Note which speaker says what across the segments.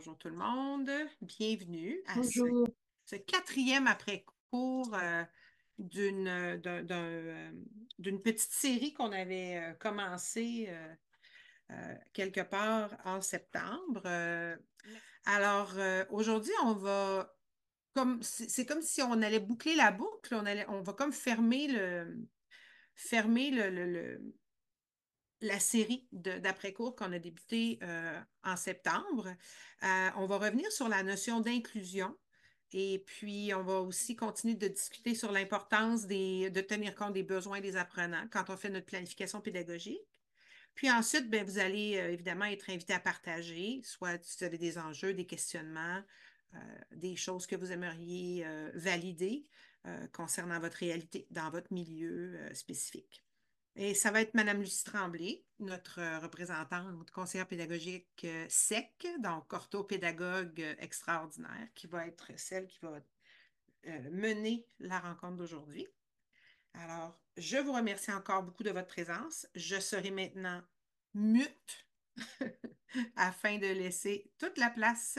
Speaker 1: Bonjour tout le monde. Bienvenue à ce, quatrième après-cours euh, euh, euh, d'une petite série qu'on avait commencé quelque part en septembre. alors, aujourd'hui, on va. comme C'est comme, si on allait boucler la boucle, on, allait, on va comme fermer le, fermer le la série d'après-cours qu'on a débuté euh, en septembre. Euh, on va revenir sur la notion d'inclusion et puis on va aussi continuer de discuter sur l'importance de tenir compte des besoins des apprenants quand on fait notre planification pédagogique. Puis ensuite, ben, vous allez euh, évidemment être invité à partager, soit si vous avez des enjeux, des questionnements, des choses que vous aimeriez valider concernant votre réalité dans votre milieu spécifique. Et ça va être Madame Lucie Tremblay, notre euh, représentante conseillère pédagogique euh, SEC, donc orthopédagogue euh, extraordinaire, qui va être celle qui va mener la rencontre d'aujourd'hui. Alors, je vous remercie encore beaucoup de votre présence. Je serai maintenant mute afin de laisser toute la place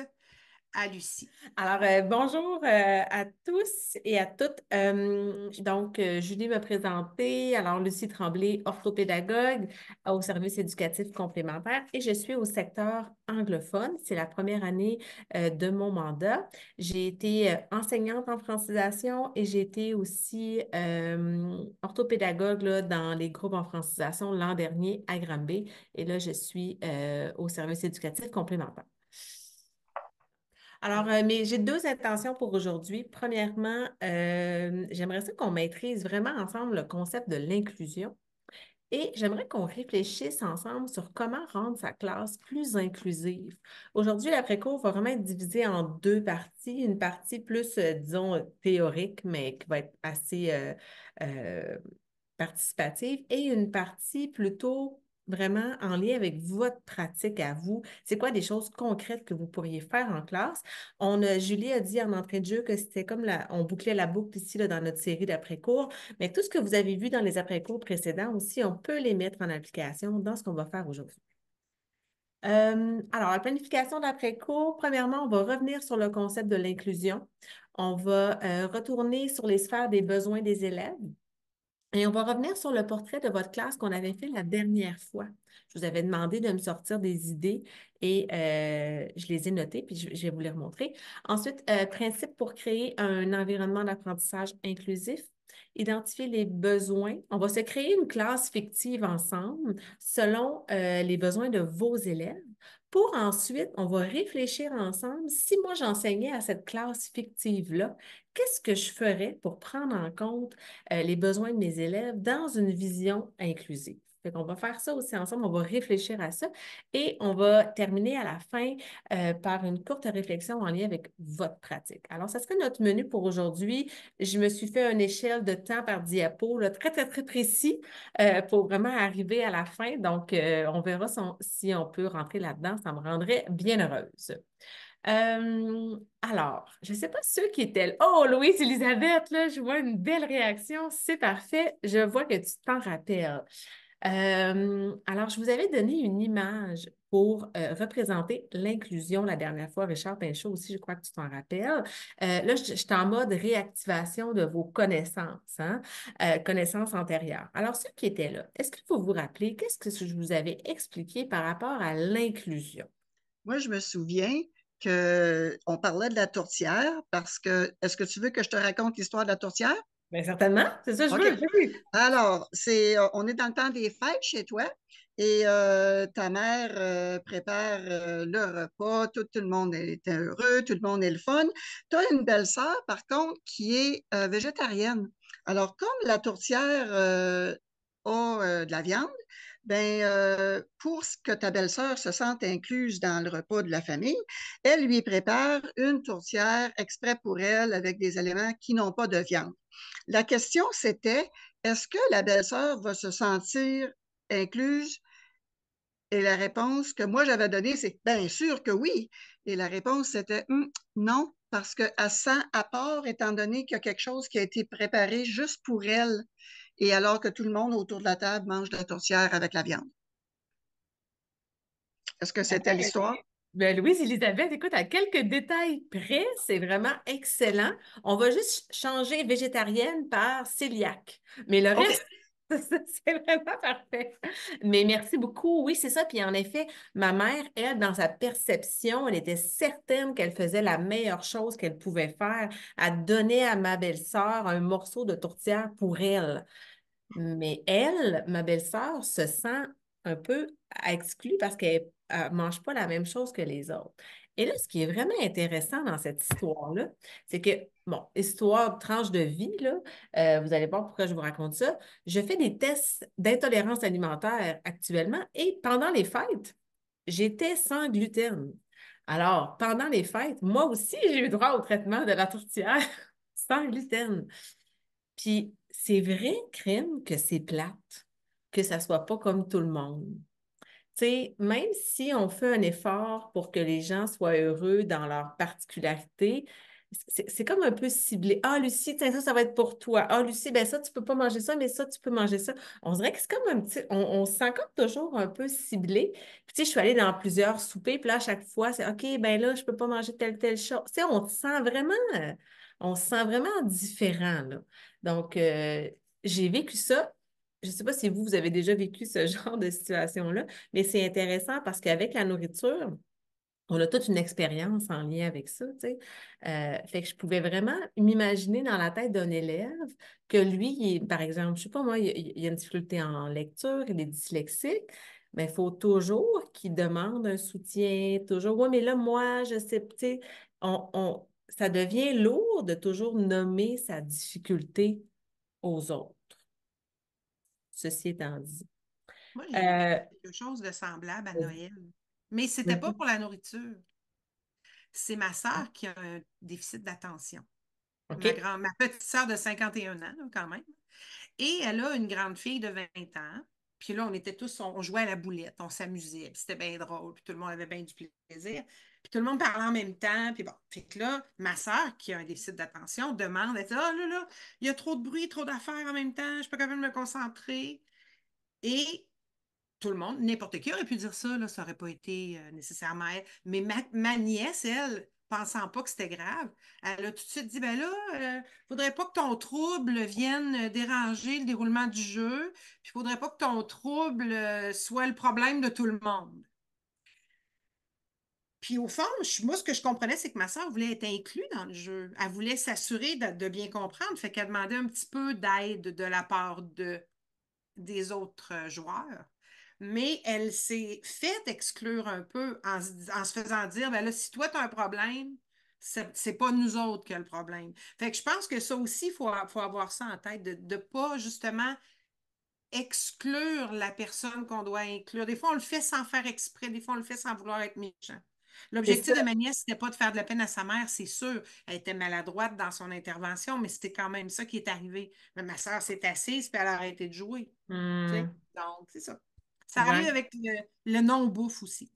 Speaker 1: à Lucie. Alors, euh, bonjour euh, à tous et à toutes.
Speaker 2: Euh, donc, Julie m'a présenter Alors, Lucie Tremblay, orthopédagogue au service éducatif complémentaire et je suis au secteur anglophone. C'est la première année de mon mandat. J'ai été enseignante en francisation et j'ai été aussi orthopédagogue dans les groupes en francisation l'an dernier à Granby. Et là, je suis au service éducatif complémentaire. Alors, euh, mais j'ai deux intentions pour aujourd'hui. Premièrement, euh, j'aimerais ça qu'on maîtrise vraiment ensemble le concept de l'inclusion et j'aimerais qu'on réfléchisse ensemble sur comment rendre sa classe plus inclusive. Aujourd'hui, l'après-cours va vraiment être divisé en deux parties. Une partie plus, euh, disons, théorique, mais qui va être assez participative et une partie plutôt vraiment en lien avec votre pratique à vous. C'est quoi des choses concrètes que vous pourriez faire en classe? On Julie a dit en entrée de jeu que c'était comme la, on bouclait la boucle ici là, dans notre série d'après-cours, mais tout ce que vous avez vu dans les après-cours précédents aussi, on peut les mettre en application dans ce qu'on va faire aujourd'hui. Euh, alors, la planification d'après-cours, premièrement, on va revenir sur le concept de l'inclusion. On va euh, retourner sur les sphères des besoins des élèves. Et on va revenir sur le portrait de votre classe qu'on avait fait la dernière fois. Je vous avais demandé de me sortir des idées et euh, je les ai notées, puis je, vais vous les remontrer. Ensuite, euh, principe pour créer un environnement d'apprentissage inclusif. Identifier les besoins. On va se créer une classe fictive ensemble selon euh, les besoins de vos élèves pour ensuite, on va réfléchir ensemble si moi j'enseignais à cette classe fictive-là, qu'est-ce que je ferais pour prendre en compte euh, les besoins de mes élèves dans une vision inclusive? On on va faire ça aussi ensemble, on va réfléchir à ça et on va terminer à la fin euh, par une courte réflexion en lien avec votre pratique. Alors, ça serait notre menu pour aujourd'hui. Je me suis fait une échelle de temps par diapo, très, très, très précis euh, pour vraiment arriver à la fin. Donc, on verra si on peut rentrer là-dedans. Ça me rendrait bien heureuse. Euh, alors, je ne sais pas ceux qui étaient là. Oh, Louise, Elisabeth, là, je vois une belle réaction. C'est parfait. Je vois que tu t'en rappelles. Euh, alors, je vous avais donné une image pour euh, représenter l'inclusion la dernière fois. Richard Pinchot aussi, je crois que tu t'en rappelles. là, je, suis en mode réactivation de vos connaissances, hein, connaissances antérieures. Alors, ceux qui étaient là, est-ce qu'il faut vous rappeler? qu'est-ce que je vous avais expliqué par rapport à l'inclusion?
Speaker 3: Moi, je me souviens on parlait de la tourtière parce que, est-ce que tu veux que je te raconte l'histoire de la tourtière? Bien, certainement, c'est ça, je veux. Alors, c'est, euh, on est dans le temps des fêtes chez toi et euh, ta mère euh, prépare le repas, tout, le monde est heureux, tout le monde est le fun. Tu as une belle-sœur, par contre, qui est végétarienne. Alors, comme la tourtière a de la viande, ben, euh, pour que ta belle-sœur se sente incluse dans le repas de la famille, elle lui prépare une tourtière exprès pour elle avec des éléments qui n'ont pas de viande. La question, c'était, est-ce que la belle-sœur va se sentir incluse? Et la réponse que moi j'avais donnée, c'est bien sûr que oui. Et la réponse, c'était hum, non, parce qu'à sent à part, étant donné qu'il y a quelque chose qui a été préparé juste pour elle et alors que tout le monde autour de la table mange de la tourtière avec la viande. Est-ce que c'était l'histoire? Ben, Louise-Élisabeth, écoute,
Speaker 2: à quelques détails près, c'est vraiment excellent. On va juste changer végétarienne par cœliaque. Mais le reste, c'est vraiment parfait. Mais merci beaucoup. Oui, c'est ça. Puis en effet, ma mère, elle, dans sa perception, elle était certaine qu'elle faisait la meilleure chose qu'elle pouvait faire à donner à ma belle-sœur un morceau de tourtière pour elle. Mais elle, ma belle-sœur, se sent un peu exclue parce qu'elle ne mange pas la même chose que les autres. Et là, ce qui est vraiment intéressant dans cette histoire-là, c'est que, bon, histoire, tranche de vie, euh, vous allez voir pourquoi je vous raconte ça. Je fais des tests d'intolérance alimentaire actuellement et pendant les fêtes, j'étais sans gluten. Alors, pendant les fêtes, moi aussi, j'ai eu droit au traitement de la tourtière sans gluten. Puis, c'est vrai, crime, que c'est plate, que ça soit pas comme tout le monde. Tu sais, même si on fait un effort pour que les gens soient heureux dans leur particularité, c'est comme un peu ciblé. Ah, Lucie, ça, ça va être pour toi. Ah, Lucie, ben ça, tu peux pas manger ça, mais ça, tu peux manger ça. On dirait que c'est comme un petit. On, se sent comme toujours un peu ciblé. Puis, tu sais, je suis allée dans plusieurs soupers, puis là, à chaque fois, c'est OK, ben là, je peux pas manger telle, telle chose. Tu sais, on sent vraiment. On se sent vraiment différent, là. Donc, euh, j'ai vécu ça. Je ne sais pas si vous, vous avez déjà vécu ce genre de situation-là, mais c'est intéressant parce qu'avec la nourriture, on a toute une expérience en lien avec ça, tu sais. Euh, fait que je pouvais vraiment m'imaginer dans la tête d'un élève que lui, par exemple, je sais pas moi, il, a une difficulté en lecture, il est dyslexique, mais il faut toujours qu'il demande un soutien, toujours, Oui, mais là, moi, je sais, tu sais, on, ça devient lourd de toujours nommer sa difficulté aux autres. Ceci étant dit. Moi, j'ai euh,
Speaker 1: quelque chose de semblable à Noël, mais ce n'était pas pour la nourriture. C'est ma ah. sœur qui a un déficit d'attention. Ma, petite sœur de 51 ans, quand même. Et elle a une grande fille de 20 ans. Puis là, on était tous, on, jouait à la boulette, on s'amusait, c'était bien drôle, puis tout le monde avait bien du plaisir. Puis tout le monde parlait en même temps. Puis bon, fait que là, ma soeur, qui a un déficit d'attention, demande, elle dit, ah, là là, il y a trop de bruit, trop d'affaires en même temps, je peux quand pas me concentrer. Et tout le monde, n'importe qui aurait pu dire ça, là, ça n'aurait pas été euh, nécessairement elle. Mais ma, nièce, elle, pensant pas que c'était grave, elle a tout de suite dit, ben là, ne euh, faudrait pas que ton trouble vienne déranger le déroulement du jeu, puis faudrait pas que ton trouble euh, soit le problème de tout le monde. Puis au fond, moi, ce que je comprenais, c'est que ma soeur voulait être inclue dans le jeu. Elle voulait s'assurer de, bien comprendre. Fait qu'elle demandait un petit peu d'aide de la part de, des autres euh, joueurs. Mais elle s'est fait exclure un peu en, se faisant dire, ben là, si toi, tu as un problème, c'est pas nous autres qui a le problème. Fait que je pense que ça aussi, il faut, faut, avoir ça en tête, de ne pas justement exclure la personne qu'on doit inclure. Des fois, on le fait sans faire exprès, des fois, on le fait sans vouloir être méchant. L'objectif de ma nièce, n'était pas de faire de la peine à sa mère, c'est sûr. Elle était maladroite dans son intervention, mais c'était quand même ça qui est arrivé. ma soeur s'est assise, puis elle a arrêté de jouer. Mmh. Donc, c'est ça. Ça arrive avec le, non-bouffe aussi.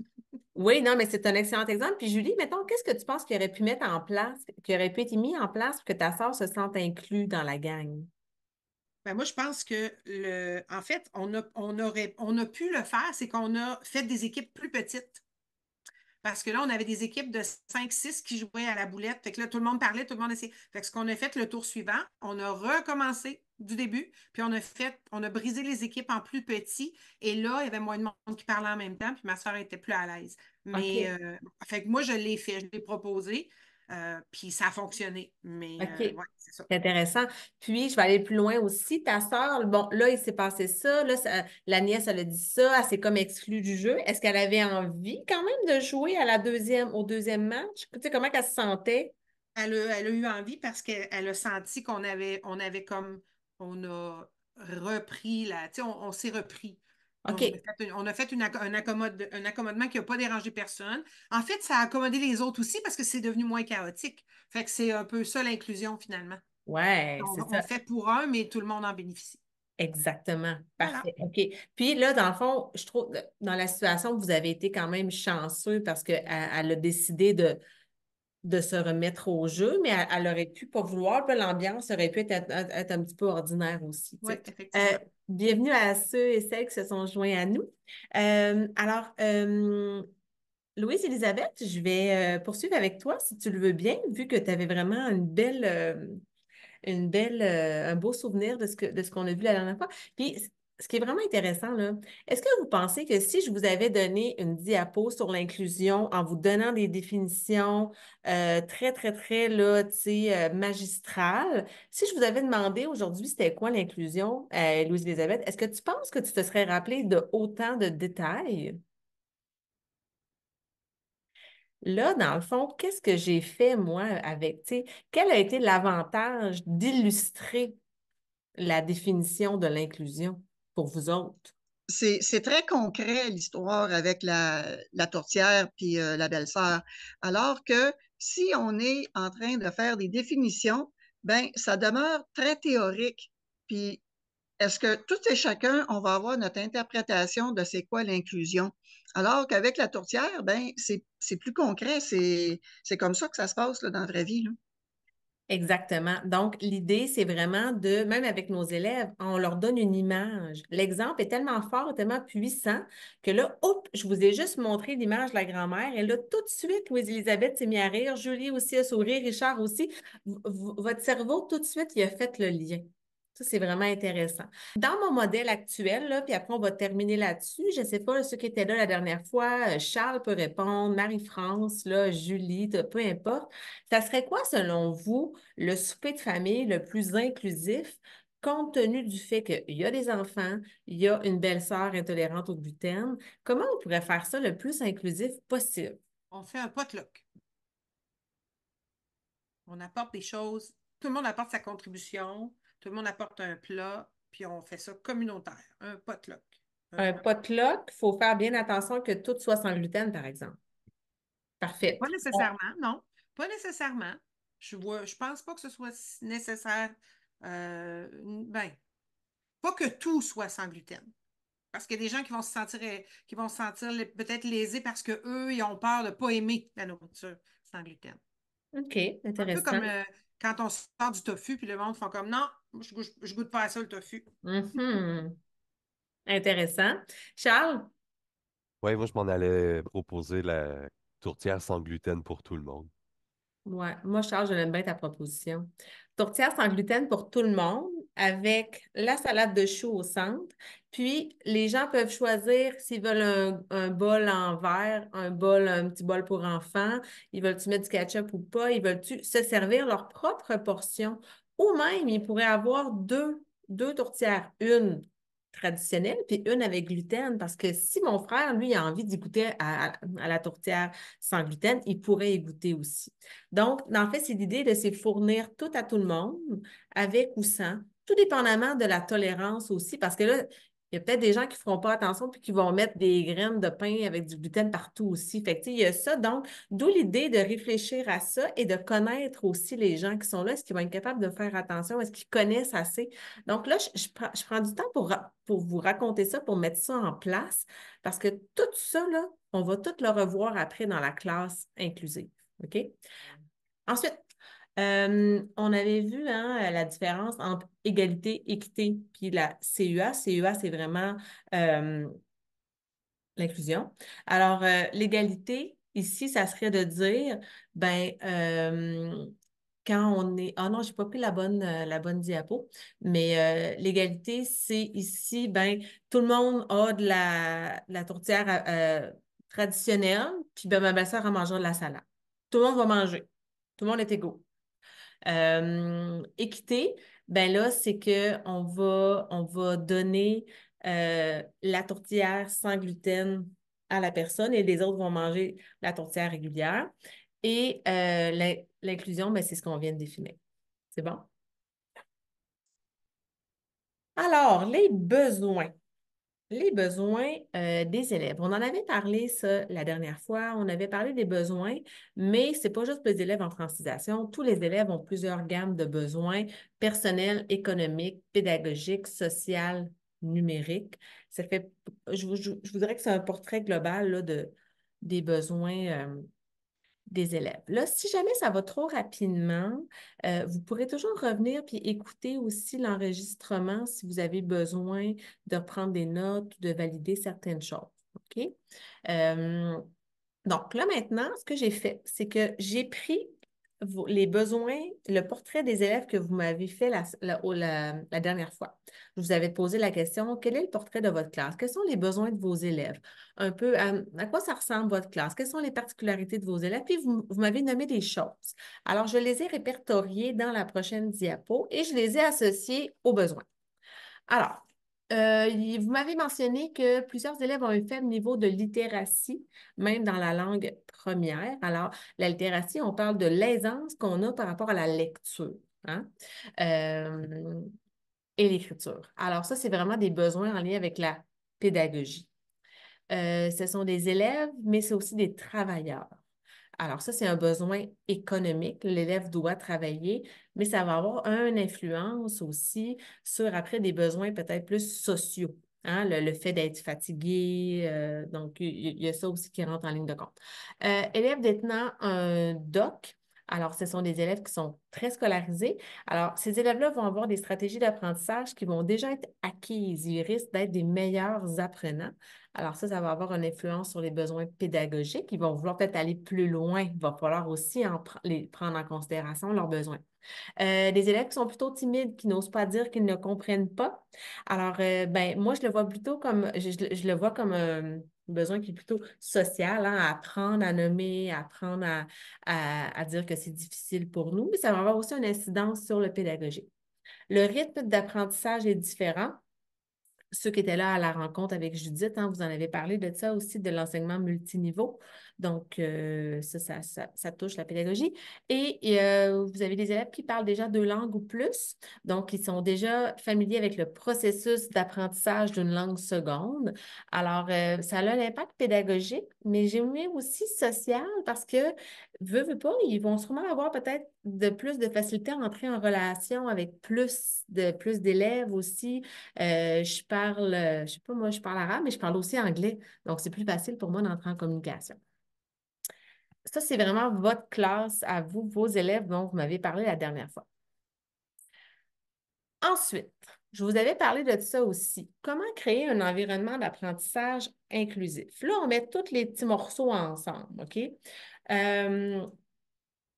Speaker 2: Oui, non, mais c'est un excellent exemple. Puis Julie, mettons, qu'est-ce que tu penses qu'il aurait pu mettre en place, qu'il aurait pu être mis en place pour que ta soeur se sente inclue dans la
Speaker 1: gang? Ben moi, je pense que le en fait, on aurait on a pu le faire, c'est qu'on a fait des équipes plus petites parce que là, on avait des équipes de 5-6 qui jouaient à la boulette. Fait que là, tout le monde parlait, tout le monde essayait. Fait que ce qu'on a fait le tour suivant, on a recommencé du début, puis on a fait, on a brisé les équipes en plus petits, et là, il y avait moins de monde qui parlait en même temps, puis ma soeur était plus à l'aise. Mais, euh, fait que moi, je l'ai fait, je l'ai proposé. Euh, puis ça a fonctionné. Mais euh, c'est
Speaker 2: intéressant. Puis je vais aller plus loin aussi. Ta soeur, bon, là, il s'est passé ça. la nièce, elle a dit ça. Elle s'est comme exclue du jeu. Est-ce qu'elle avait envie quand même de jouer à la deuxième, au deuxième match?
Speaker 1: Tu sais, comment elle se sentait? Elle a, eu envie parce qu'elle a senti qu'on avait, on avait comme on a repris la. Tu sais, on s'est repris. On a fait, un, un, accommodement qui n'a pas dérangé personne. En fait, ça a accommodé les autres aussi parce que c'est devenu moins chaotique. Fait que c'est un peu ça l'inclusion finalement.
Speaker 2: Ouais, c'est ça. On
Speaker 1: fait pour un, mais tout le monde en bénéficie.
Speaker 2: Exactement. Parfait. OK. Puis là, dans le fond, je trouve, dans la situation, vous avez été quand même chanceux parce qu'elle elle a décidé de, de se remettre au jeu, mais elle, n'aurait aurait pu pas vouloir. L'ambiance aurait pu être, un petit peu ordinaire aussi. Oui, effectivement. Euh, Bienvenue à ceux et celles qui se sont joints à nous. Euh, alors, euh, Louise-Elisabeth, je vais euh, poursuivre avec toi si tu le veux bien, vu que tu avais vraiment une belle, une belle, un beau souvenir de ce qu'on a vu la dernière fois. Puis, ce qui est vraiment intéressant, là, est-ce que vous pensez que si je vous avais donné une diapo sur l'inclusion en vous donnant des définitions euh, très, très, très là, sais euh, magistrales, si je vous avais demandé aujourd'hui c'était quoi l'inclusion, euh, Louise-Elisabeth, est-ce que tu penses que tu te serais rappelé de autant de détails? Là, dans le fond, qu'est-ce que j'ai fait, moi, avec, tu sais, quel a été l'avantage d'illustrer
Speaker 3: la définition de l'inclusion? pour vous autres? C'est très concret l'histoire avec la, tortière tourtière puis euh, la belle-sœur. Alors que si on est en train de faire des définitions, ben ça demeure très théorique. Puis est-ce que tout et chacun, on va avoir notre interprétation de c'est quoi l'inclusion? Alors qu'avec la tourtière, ben c'est plus concret, c'est comme ça que ça se passe dans la vraie vie. Exactement. Donc, l'idée, c'est vraiment
Speaker 2: de, même avec nos élèves, on leur donne une image. L'exemple est tellement fort, tellement puissant que là, hop, je vous ai juste montré l'image de la grand-mère. Et là, tout de suite, Louise-Élisabeth s'est mise à rire, Julie aussi a souri, Richard aussi. votre cerveau, tout de suite, il a fait le lien. Ça, c'est vraiment intéressant. Dans mon modèle actuel, puis après, on va terminer là-dessus. Je ne sais pas, ceux qui étaient là la dernière fois, euh, Charles peut répondre, Marie-France, là, Julie, peu importe. Ça serait quoi, selon vous, le souper de famille le plus inclusif compte tenu du fait qu'il y a des enfants, il y a une belle-sœur intolérante au gluten? Comment on pourrait faire ça le plus inclusif possible?
Speaker 1: On fait un potluck. On apporte des choses. Tout le monde apporte sa contribution tout le monde apporte un plat, puis on fait ça communautaire, un potluck.
Speaker 2: Un, potluck, il faut faire bien attention que tout soit sans gluten, par exemple. Parfait. Pas nécessairement,
Speaker 1: non. Pas nécessairement. Je vois, je pense pas que ce soit nécessaire. Euh, ben, pas que tout soit sans gluten. Parce qu'il y a des gens qui vont se sentir, qui vont se sentir peut-être lésés parce qu'eux, ils ont peur de ne pas aimer la nourriture sans gluten. OK, intéressant. comme, quand on sort du tofu, puis le monde font comme non, je goûte, pas à ça le tofu.
Speaker 2: Mm-hmm. Intéressant.
Speaker 1: Charles?
Speaker 4: Oui, moi, je m'en allais proposer la tourtière sans gluten pour tout le monde.
Speaker 2: Oui, moi, Charles, je bien ta proposition. Tourtière sans gluten pour tout le monde avec la salade de choux au centre. Puis, les gens peuvent choisir s'ils veulent un, bol en verre, un bol, un petit bol pour enfants, ils veulent-tu mettre du ketchup ou pas, ils veulent-tu se servir leur propre portion. Ou même, ils pourraient avoir deux, deux tourtières, une traditionnelle, puis une avec gluten, parce que si mon frère, lui, a envie d'y goûter à, à, la tourtière sans gluten, il pourrait y goûter aussi. Donc, en fait, c'est l'idée de se fournir tout à tout le monde, avec ou sans, tout dépendamment de la tolérance aussi, parce que là, il y a peut-être des gens qui ne feront pas attention puis qui vont mettre des graines de pain avec du gluten partout aussi. Fait il y a ça. Donc, d'où l'idée de réfléchir à ça et de connaître aussi les gens qui sont là. Est-ce qu'ils vont être capables de faire attention? Est-ce qu'ils connaissent assez? Donc là, je, prends, du temps pour, pour vous raconter ça, pour mettre ça en place, parce que tout ça, là, on va tout le revoir après dans la classe inclusive. OK? Ensuite, euh, on avait vu hein, la différence entre égalité, équité, puis la CUA. CUA, c'est vraiment euh, l'inclusion. Alors, euh, l'égalité, ici, ça serait de dire, ben, quand on est... Ah non, je n'ai pas pris la bonne, la bonne diapo, mais l'égalité, c'est ici, ben, tout le monde a de la, la tourtière traditionnelle, puis ben, ma belle-sœur a mangé de la salade. Tout le monde va manger. Tout le monde est égaux. Euh, équité, ben là, c'est qu'on va, on va donner euh, la tourtière sans gluten à la personne et les autres vont manger la tourtière régulière. Et euh, l'inclusion, ben, c'est ce qu'on vient de définir. C'est bon? Alors, les besoins. Les besoins euh, des élèves. On en avait parlé ça la dernière fois. On avait parlé des besoins, mais ce n'est pas juste les élèves en francisation. Tous les élèves ont plusieurs gammes de besoins personnels, économiques, pédagogiques, sociaux, numériques. Ça fait, je, vous, je, que c'est un portrait global de, des besoins euh, des élèves. Là, si jamais ça va trop rapidement, euh, vous pourrez toujours revenir puis écouter aussi l'enregistrement si vous avez besoin de prendre des notes ou de valider certaines choses. OK? Euh, donc là, maintenant, ce que j'ai fait, c'est que j'ai pris les besoins, le portrait des élèves que vous m'avez fait la, dernière fois. Je vous avais posé la question, quel est le portrait de votre classe? Quels sont les besoins de vos élèves? Un peu, à, quoi ça ressemble votre classe? Quelles sont les particularités de vos élèves? Puis, vous, vous m'avez nommé des choses. Alors, je les ai répertoriées dans la prochaine diapo et je les ai associées aux besoins. Alors, euh, vous m'avez mentionné que plusieurs élèves ont un faible niveau de littératie, même dans la langue première. Alors, la littératie, on parle de l'aisance qu'on a par rapport à la lecture hein? euh, et l'écriture. Alors, ça, c'est vraiment des besoins en lien avec la pédagogie. Euh, ce sont des élèves, mais c'est aussi des travailleurs. Alors ça, c'est un besoin économique. L'élève doit travailler, mais ça va avoir une influence aussi sur après des besoins peut-être plus sociaux. Hein, le, fait d'être fatigué, euh, donc il y, a ça aussi qui rentre en ligne de compte. Euh, élève détenant un DOC, alors, ce sont des élèves qui sont très scolarisés. Alors, ces élèves-là vont avoir des stratégies d'apprentissage qui vont déjà être acquises. Ils risquent d'être des meilleurs apprenants. Alors, ça, ça va avoir une influence sur les besoins pédagogiques. Ils vont vouloir peut-être aller plus loin. Il va falloir aussi les prendre en considération leurs besoins. Euh, des élèves qui sont plutôt timides, qui n'osent pas dire qu'ils ne comprennent pas. Alors, euh, ben, moi, je le vois plutôt comme, je, le vois comme euh, besoin qui est plutôt social, hein, apprendre à nommer, à apprendre à, dire que c'est difficile pour nous, mais ça va avoir aussi une incidence sur le pédagogique. Le rythme d'apprentissage est différent. Ceux qui étaient là à la rencontre avec Judith, hein, vous en avez parlé de ça aussi, de l'enseignement multiniveau. Donc, euh, ça, ça, touche la pédagogie. Et, euh, vous avez des élèves qui parlent déjà deux langues ou plus. Donc, ils sont déjà familiers avec le processus d'apprentissage d'une langue seconde. Alors, euh, ça a un impact pédagogique, mais j'ai aussi social parce que, veut, veut pas, ils vont sûrement avoir peut-être de plus de facilité à entrer en relation avec plus de plus d'élèves aussi. je parle, je sais pas moi, je parle arabe, mais je parle aussi anglais. Donc, c'est plus facile pour moi d'entrer en communication ça, c'est vraiment votre classe à vous, vos élèves dont vous m'avez parlé la dernière fois. Ensuite, je vous avais parlé de ça aussi. Comment créer un environnement d'apprentissage inclusif? Là, on met tous les petits morceaux ensemble, OK? Euh,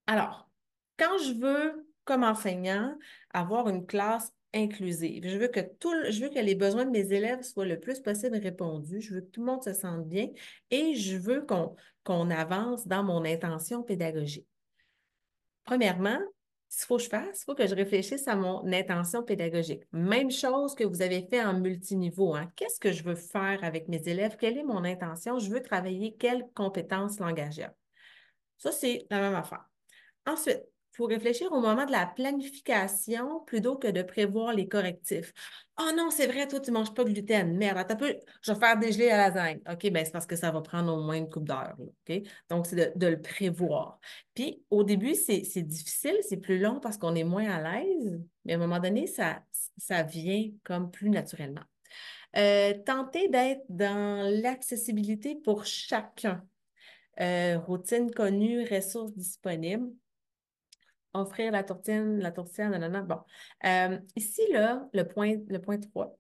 Speaker 2: alors, quand je veux, comme enseignant, avoir une classe inclusive, je veux que tout je veux que les besoins de mes élèves soient le plus possible répondus, je veux que tout le monde se sente bien et je veux qu'on qu'on avance dans mon intention pédagogique. Premièrement, ce qu'il faut que je fasse, il faut que je réfléchisse à mon intention pédagogique. Même chose que vous avez fait en multiniveau. Hein. Qu'est-ce que je veux faire avec mes élèves? Quelle est mon intention? Je veux travailler quelles compétences langagières? Ça, c'est la même affaire. Ensuite, faut réfléchir au moment de la planification plutôt que de prévoir les correctifs. Oh non, c'est vrai, toi, tu ne manges pas de gluten. Merde, je vais faire des la à lasagne. OK, bien, c'est parce que ça va prendre au moins une coupe d'heure. OK? Donc, c'est de, le prévoir. Puis, au début, c'est difficile, c'est plus long parce qu'on est moins à l'aise, mais à un moment donné, ça, ça vient comme plus naturellement. Euh, tenter d'être dans l'accessibilité pour chacun. Euh, routine connue, ressources disponibles offrir la tortine, la tourtière, nanana. Bon. Euh, ici, là, le point, le point 3.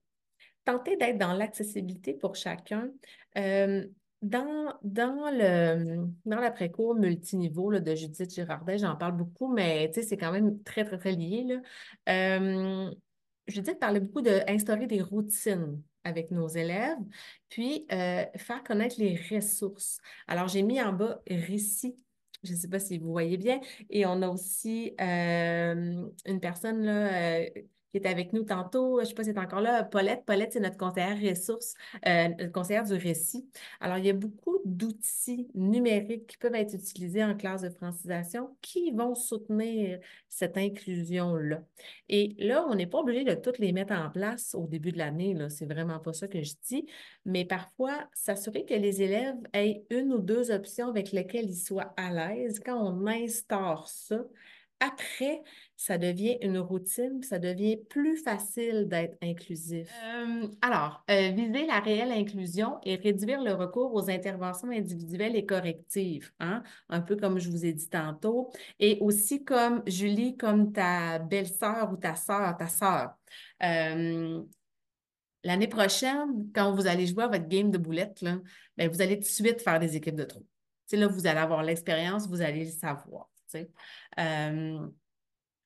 Speaker 2: Tenter d'être dans l'accessibilité pour chacun. Euh, dans, dans, le, dans l'après-cours multiniveau de Judith Girardet, j'en parle beaucoup, mais c'est quand même très, très, très lié. Là. Euh, Judith parlait beaucoup d'instaurer des routines avec nos élèves, puis faire connaître les ressources. Alors, j'ai mis en bas récit je ne sais pas si vous voyez bien. Et on a aussi une personne là, euh, avec nous tantôt. Je ne sais pas si c'est encore là. Paulette, Paulette, c'est notre conseillère ressources, euh, notre conseillère du récit. Alors, il y a beaucoup d'outils numériques qui peuvent être utilisés en classe de francisation qui vont soutenir cette inclusion-là. Et là, on n'est pas obligé de toutes les mettre en place au début de l'année. C'est vraiment pas ça que je dis. Mais parfois, s'assurer que les élèves aient une ou deux options avec lesquelles ils soient à l'aise. Quand on instaure ça, après, ça devient une routine, ça devient plus facile d'être inclusif? Euh, alors, euh, viser la réelle inclusion et réduire le recours aux interventions individuelles et correctives, hein, un peu comme je vous ai dit tantôt, et aussi comme Julie, comme ta belle-sœur ou ta sœur, ta sœur. Euh, l'année prochaine, quand vous allez jouer à votre game de boulettes, ben, vous allez tout de suite faire des équipes de trous. Là, vous allez avoir l'expérience, vous allez le savoir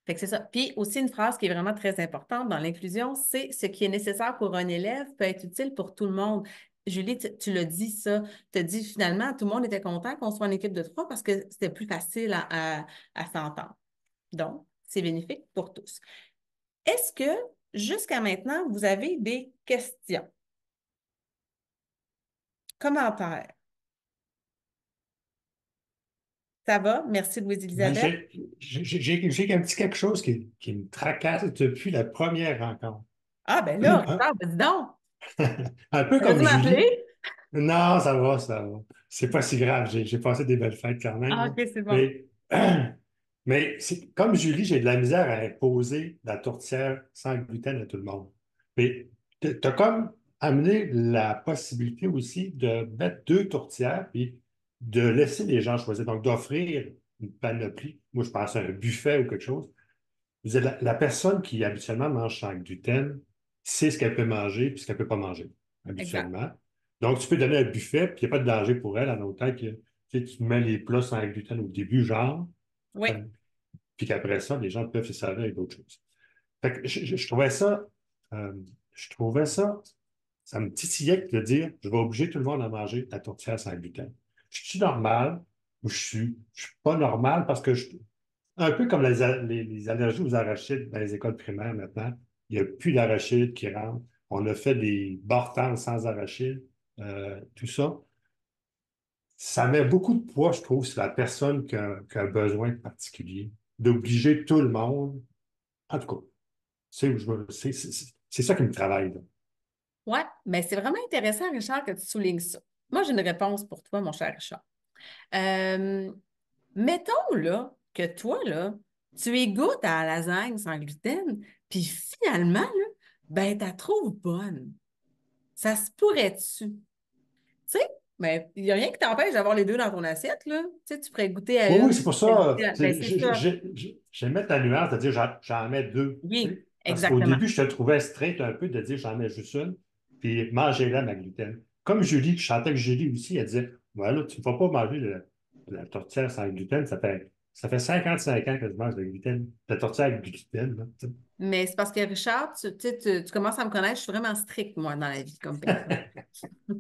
Speaker 2: fait que c'est ça. Puis aussi, une phrase qui est vraiment très importante dans l'inclusion, c'est ce qui est nécessaire pour un élève peut être utile pour tout le monde. Julie, tu, l'as dit ça. Tu as dit finalement, tout le monde était content qu'on soit en équipe de trois parce que c'était plus facile à, à s'entendre. Donc, c'est bénéfique pour tous. Est-ce que jusqu'à maintenant, vous avez des questions, commentaires? Ça va? Merci, Louise-Elisabeth. Ben,
Speaker 5: j'ai un petit quelque chose qui, me tracasse depuis la première rencontre. Ah, ben là, hein? dis donc! un peu comme Julie. Non, ça va, ça va. C'est pas si grave. J'ai passé des belles fêtes quand même. Ah, OK, c'est bon. Mais, comme Julie, j'ai de la misère à imposer la tourtière sans gluten à tout le monde. Mais tu as comme amené la possibilité aussi de mettre deux tourtières, puis de laisser les gens choisir, donc d'offrir une panoplie. Moi, je pense à un buffet ou quelque chose. Vous êtes la, personne qui habituellement mange sans gluten sait ce qu'elle peut manger puis ce qu'elle ne peut pas manger, habituellement. Donc, tu peux donner un buffet, puis il n'y a pas de danger pour elle, en autant que tu, mets les plats sans gluten au début, genre. Euh, puis qu'après ça, les gens peuvent se servir avec d'autres choses. je, trouvais ça, euh, je trouvais ça, ça me titillait de dire, je vais obliger tout le monde à manger la tourtière sans gluten je suis normal ou je suis, je suis pas normal parce que je, un peu comme les, les, les, allergies aux arachides dans les écoles primaires maintenant, il n'y a plus d'arachides qui rentrent. On a fait des bord-temps sans arachides, euh, tout ça. Ça met beaucoup de poids, je trouve, sur la personne qui a, besoin particulier, d'obliger tout le monde. En tout cas, c'est C'est ça qui me travaille.
Speaker 2: Oui, mais c'est vraiment intéressant, Richard, que tu soulignes ça. Moi, j'ai une réponse pour toi, mon cher Richard. Euh, mettons là que toi, là, tu égouttes à la lasagne sans gluten, puis finalement, ben, tu la trouves bonne. Ça se pourrait-tu? Tu sais, mais ben, il n'y a rien qui t'empêche d'avoir les deux dans ton assiette, là. Tu tu pourrais goûter à Oui, oui c'est pour ça. Ben,
Speaker 5: j'aimais ta nuance, c'est-à-dire j'en mets deux. Oui, exactement. Au début, je te trouvais strict un peu de dire j'en mets juste une, puis mangez-la ma gluten. Comme Julie, je chantais avec Julie aussi, elle disait Voilà, tu ne vas pas manger de la, tortilla sans gluten, ça fait, ça fait 55 ans que je mange de gluten, la gluten.
Speaker 2: Mais c'est parce que Richard, tu, commences à me connaître, je suis vraiment stricte, moi, dans la vie comme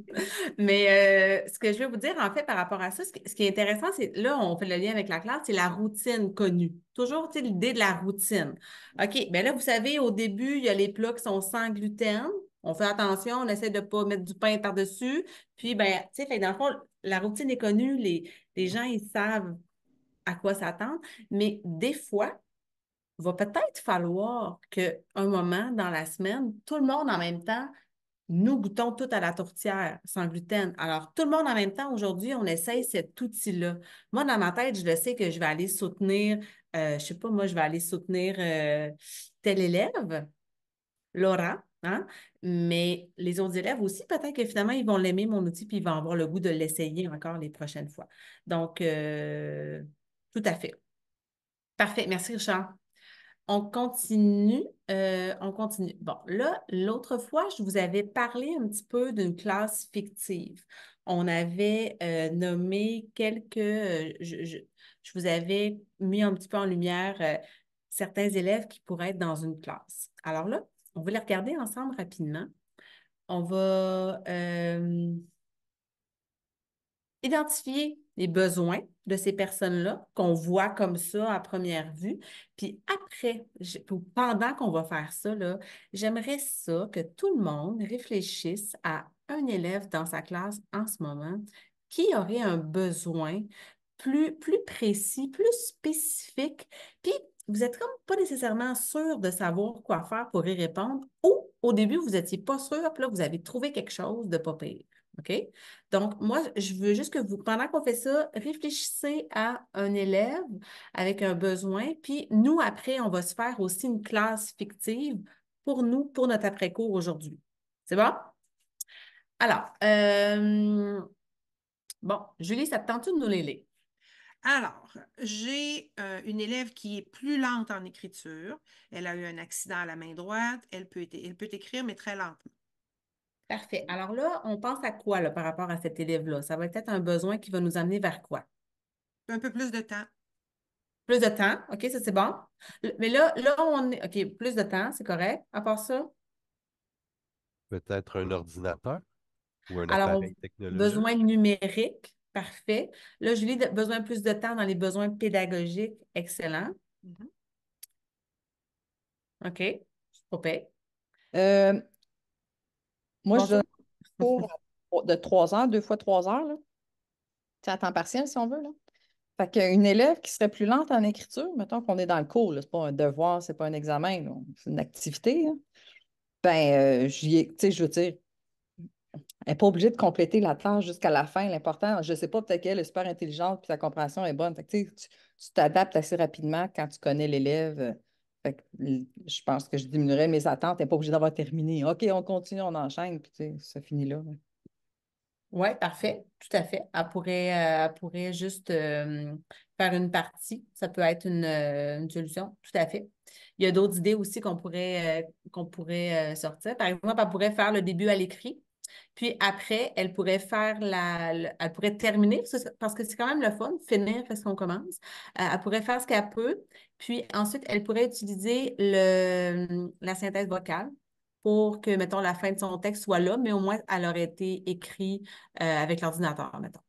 Speaker 2: Mais euh, ce que je vais vous dire, en fait, par rapport à ça, ce, qui est intéressant, c'est là, on fait le lien avec la classe, c'est la routine connue. Toujours, tu l'idée de la routine. OK, bien là, vous savez, au début, il y a les plats qui sont sans gluten. On fait attention, on essaie de ne pas mettre du pain par-dessus. Puis, ben, tu sais, dans le fond, la routine est connue, les, gens, ils savent à quoi s'attendre. Mais des fois, il va peut-être falloir qu'un moment dans la semaine, tout le monde en même temps, nous goûtons tout à la tourtière sans gluten. Alors, tout le monde en même temps, aujourd'hui, on essaye cet outil-là. Moi, dans ma tête, je le sais que je vais aller soutenir, euh, je ne sais pas, moi, je vais aller soutenir euh, tel élève, Laurent, Hein? Mais les autres élèves aussi, peut-être que finalement, ils vont l'aimer, mon outil, puis ils vont avoir le goût de l'essayer encore les prochaines fois. Donc, euh, tout à fait. Parfait. Merci, Richard. On continue. Euh, on continue. Bon, là, l'autre fois, je vous avais parlé un petit peu d'une classe fictive. On avait euh, nommé quelques. je, vous avais mis un petit peu en lumière certains élèves qui pourraient être dans une classe. Alors là, on va les regarder ensemble rapidement. On va euh, identifier les besoins de ces personnes-là qu'on voit comme ça à première vue. Puis après, pendant qu'on va faire ça, j'aimerais ça que tout le monde réfléchisse à un élève dans sa classe en ce moment qui aurait un besoin plus, plus précis, plus spécifique, puis vous n'êtes comme pas nécessairement sûr de savoir quoi faire pour y répondre ou au début, vous n'étiez pas sûr, puis là, vous avez trouvé quelque chose de pas pire. OK? Donc, moi, je veux juste que vous, pendant qu'on fait ça, réfléchissez à un élève avec un besoin, puis nous, après, on va se faire aussi une classe fictive pour nous, pour notre après-cours aujourd'hui. C'est bon? Alors, euh, bon, Julie, ça te tente de nous les lire?
Speaker 1: Alors, j'ai euh, une élève qui est plus lente en écriture. Elle a eu un accident à la main droite. Elle peut, écrire, mais très lentement.
Speaker 2: Parfait. Alors là, on pense à quoi par rapport à cet élève-là? Ça va être un besoin qui va nous amener vers quoi?
Speaker 1: Un peu plus de temps.
Speaker 2: Plus de temps, OK, ça c'est bon. Mais là, là, on est. OK, plus de temps, c'est correct. À part ça?
Speaker 4: Peut-être un ordinateur ou un appareil technologique. Besoin
Speaker 2: numérique. Parfait. Là, Julie, besoin de plus de temps dans les besoins pédagogiques. Excellent. Mm-hmm.
Speaker 6: OK. OK. Euh, moi, je donne un cours de trois heures, deux fois trois heures. C'est à temps partiel, si on veut. Là. Fait qu'une élève qui serait plus lente en écriture, mettons qu'on est dans le cours, c'est pas un devoir, c'est pas un examen, c'est une activité. Hein. Ben, euh, j'y je veux dire, elle n'est pas obligée de compléter la tâche jusqu'à la fin. L'important, je ne sais pas, peut-être qu'elle est super intelligente puis sa compréhension est bonne. tu t'adaptes assez rapidement quand tu connais l'élève. je pense que je diminuerais mes attentes. Elle n'est pas obligée d'avoir terminé. OK, on continue, on enchaîne, puis ça finit là.
Speaker 2: Oui, parfait, tout à fait. Elle pourrait, euh, juste euh, faire une partie. Ça peut être euh, une, solution, tout à fait. Il y a d'autres idées aussi qu'on pourrait, qu'on pourrait sortir. Par exemple, elle pourrait faire le début à l'écrit, puis après, elle pourrait faire la, elle pourrait terminer, parce que c'est quand même le fun, finir parce qu'on commence. Euh, elle pourrait faire ce qu'elle peut. Puis ensuite, elle pourrait utiliser la synthèse vocale pour que, mettons, la fin de son texte soit là, mais au moins, elle aurait été écrite euh, avec l'ordinateur, mettons.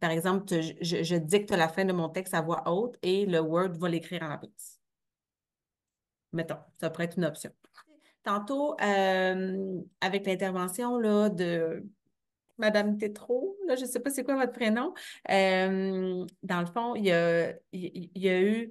Speaker 2: Par exemple, je, dicte la fin de mon texte à voix haute et le Word va l'écrire en place. Mettons, ça pourrait être une option. Tantôt, euh, avec l'intervention de Madame Tétro, je ne sais pas c'est quoi votre prénom, euh, dans le fond, il y a, eu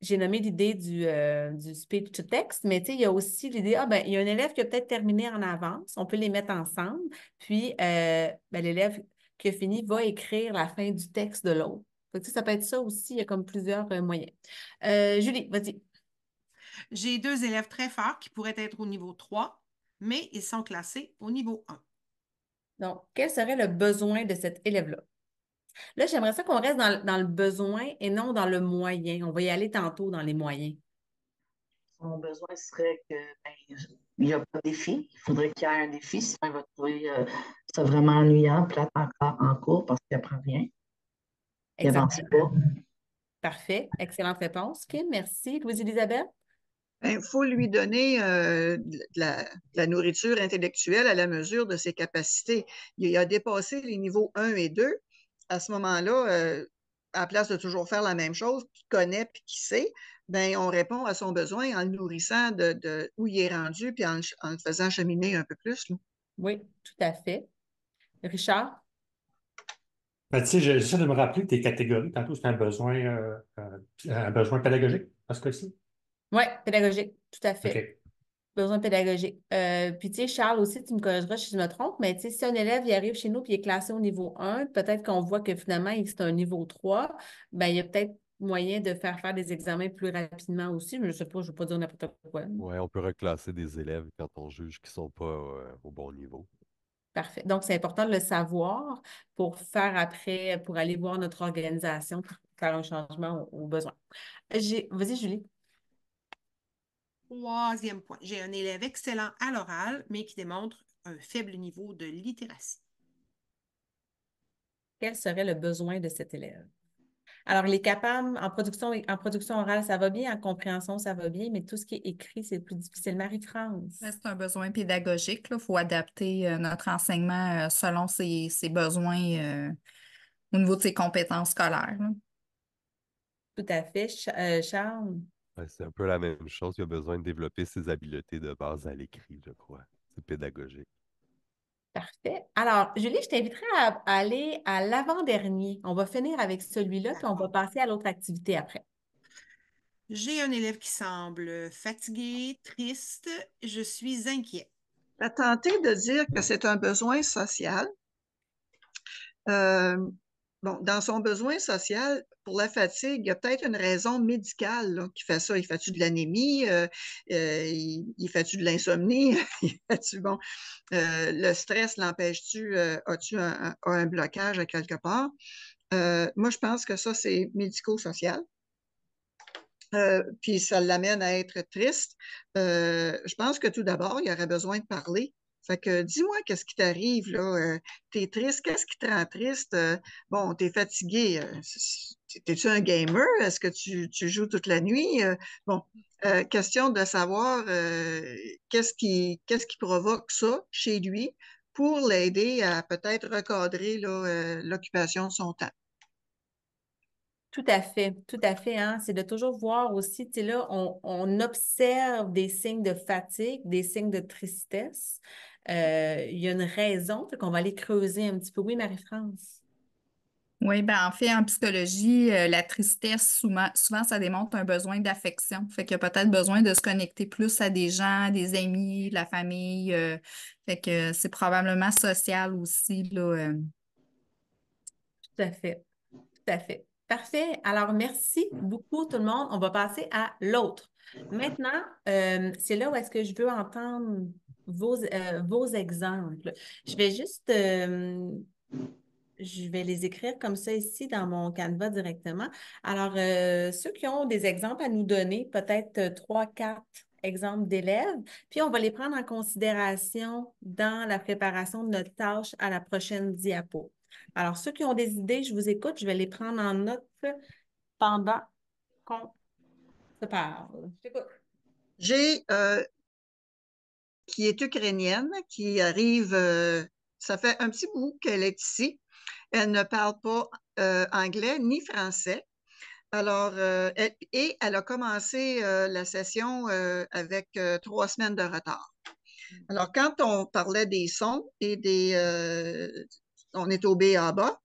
Speaker 2: j'ai nommé l'idée du, euh, speech to text, mais il y a aussi l'idée, ah ben, il y a un élève qui a peut-être terminé en avance, on peut les mettre ensemble, puis ben, l'élève qui a fini va écrire la fin du texte de l'autre. Ça peut être ça aussi, il y a comme plusieurs moyens.
Speaker 1: Julie, vas-y. J'ai deux élèves très forts qui pourraient être au niveau 3, mais ils sont classés au niveau 1. Donc, quel serait le besoin
Speaker 2: de cet élève-là? Là, j'aimerais ça qu'on reste dans, le besoin et non dans le moyen. On va y aller tantôt dans les moyens.
Speaker 7: Mon besoin serait que n'y ben, a pas de défi. Il faudrait qu'il y ait un défi, sinon il va trouver euh, ça vraiment ennuyant, plate encore en cours parce qu'il apprend rien. Il n'avance pas. Parfait.
Speaker 3: Excellente réponse, Kim. Merci. Louise-Élisabeth? Ben, il faut lui donner euh, de, la, nourriture intellectuelle à la mesure de ses capacités. Il a dépassé les niveaux 1 et 2. À ce moment-là, euh, à place de toujours faire la même chose, qui connaît puis qui sait, ben, on répond à son besoin en le nourrissant de, de où il est rendu puis en, le faisant cheminer un peu plus. Oui, tout à fait. Richard?
Speaker 5: Ben, tu sais, j'essaie de me rappeler tes catégories. Tantôt, c'est un besoin, euh, un besoin pédagogique, parce que si.
Speaker 2: Oui, pédagogique, tout à fait. Besoin pédagogique. Euh, puis, tu sais, Charles aussi, tu me corrigeras si je me trompe, mais tu sais, si un élève il arrive chez nous et est classé au niveau 1, peut-être qu'on voit que finalement, c'est un niveau 3, ben, il y a peut-être moyen de faire faire des examens plus rapidement aussi, mais je ne sais pas, je ne veux pas dire n'importe quoi. Oui,
Speaker 4: on peut reclasser des élèves quand on juge qu'ils ne sont pas euh, au bon niveau.
Speaker 2: Parfait. Donc, c'est important de le savoir pour faire après, pour aller voir notre organisation, pour faire un changement au besoin. besoins. Vas-y, Julie.
Speaker 1: Troisième point, j'ai un élève excellent à l'oral, mais qui démontre un faible niveau de littératie.
Speaker 2: Quel serait le besoin de cet élève? Alors, les capables en production, en production orale, ça va bien, en compréhension, ça va bien, mais tout ce qui est écrit, c'est plus difficile. Marie-France.
Speaker 6: C'est un besoin pédagogique. Il faut adapter euh, notre enseignement euh, selon ses, besoins euh, au niveau de ses compétences scolaires. Tout à fait. Charles
Speaker 4: c'est un peu la même chose. Il a besoin de développer ses habiletés de base à l'écrit, je crois. C'est pédagogique.
Speaker 2: Parfait. Alors, Julie, je t'inviterai à, aller à l'avant-dernier. On va finir avec celui-là, puis on va passer à l'autre activité après.
Speaker 1: J'ai un élève qui semble fatigué, triste. Je suis
Speaker 3: inquiet. Tu tenté de dire que c'est un besoin social. Euh, dans son besoin social, pour la fatigue, il y a peut-être une raison médicale qui fait ça. Il fait-tu de l'anémie? Euh, euh, il, fait-tu de l'insomnie? bon, euh, le stress l'empêche-tu? As-tu un, blocage à quelque part? moi, je pense que ça, c'est médico-social. puis ça l'amène à être triste. je pense que tout d'abord, il y aurait besoin de parler fait que dis-moi qu'est-ce qui t'arrive là. Euh, t'es triste, qu'est-ce qui te rend triste? Euh? bon, t'es fatigué. Euh, es tu un gamer? Est-ce que tu, joues toute la nuit? bon, question de savoir qu'est-ce qui, qu'est-ce qui provoque ça chez lui pour l'aider à peut-être recadrer l'occupation de son temps.
Speaker 2: Tout à fait, tout à fait. Hein. C'est de toujours voir aussi, tu sais, là, on, on, observe des signes de fatigue, des signes de tristesse, euh, il y a une raison. qu'on va aller creuser un petit peu. Oui, Marie-France.
Speaker 6: Oui, ben en fait, en psychologie, euh, la tristesse, souvent, ça démontre un besoin d'affection. Fait qu'il y a peut-être besoin de se connecter plus à des gens, des amis, la famille. Euh, fait que c'est probablement social aussi. Là, Tout à fait. Tout à fait. Parfait. Alors, merci beaucoup tout
Speaker 2: le monde. On va passer à l'autre. Maintenant, c'est là où est-ce que je veux entendre vos, euh, vos exemples. Je vais juste, euh, je vais les écrire comme ça ici dans mon canevas directement. Alors, euh, ceux qui ont des exemples à nous donner, peut-être trois, quatre exemples d'élèves, puis on va les prendre en considération dans la préparation de notre tâche à la prochaine diapo. Alors, ceux qui ont des idées, je vous écoute, je vais les prendre en note pendant qu'on
Speaker 3: se parle. J'ai euh, qui est ukrainienne, qui arrive, euh, ça fait un petit bout qu'elle est ici. Elle ne parle pas euh, anglais ni français. Alors, euh, et elle a commencé la session avec trois semaines de retard. Alors, quand on parlait des sons et des... on est au B bas,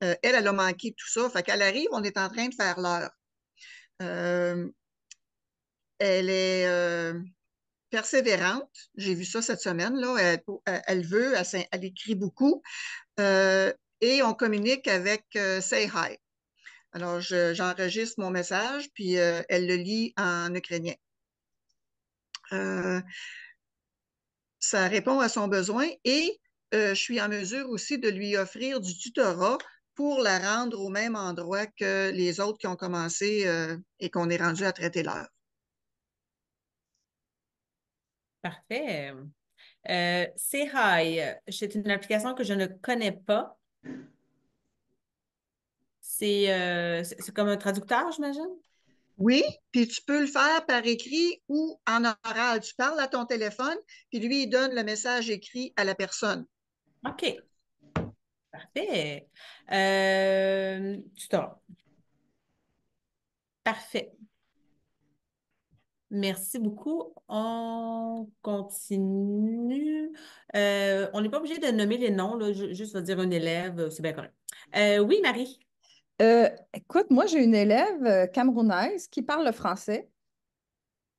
Speaker 3: elle, elle a manqué tout ça. Fait qu'elle arrive, on est en train de faire l'heure. elle est persévérante. J'ai vu ça cette semaine. Là. Elle, veut, elle, écrit beaucoup. Euh, et on communique avec euh, Say Hi. Alors, j'enregistre mon message, puis euh, elle le lit en ukrainien. Euh, ça répond à son besoin et je suis en mesure aussi de lui offrir du tutorat pour la rendre au même endroit que les autres qui ont commencé et qu'on est rendu à traiter l'heure.
Speaker 2: Parfait. Euh, c'est une application que je ne connais pas. Euh, c'est comme un traducteur, j'imagine?
Speaker 3: Oui, puis tu peux le faire par écrit ou en oral. Tu parles à ton téléphone, puis lui, il donne le message écrit à la personne. OK. Parfait. Euh, tu t'en. Parfait.
Speaker 2: Merci beaucoup. On
Speaker 6: continue.
Speaker 2: Euh, on n'est pas obligé de nommer les noms, là, juste dire un élève, euh, c'est bien correct. Euh, oui, Marie.
Speaker 6: écoute, moi, j'ai une élève camerounaise qui parle le français.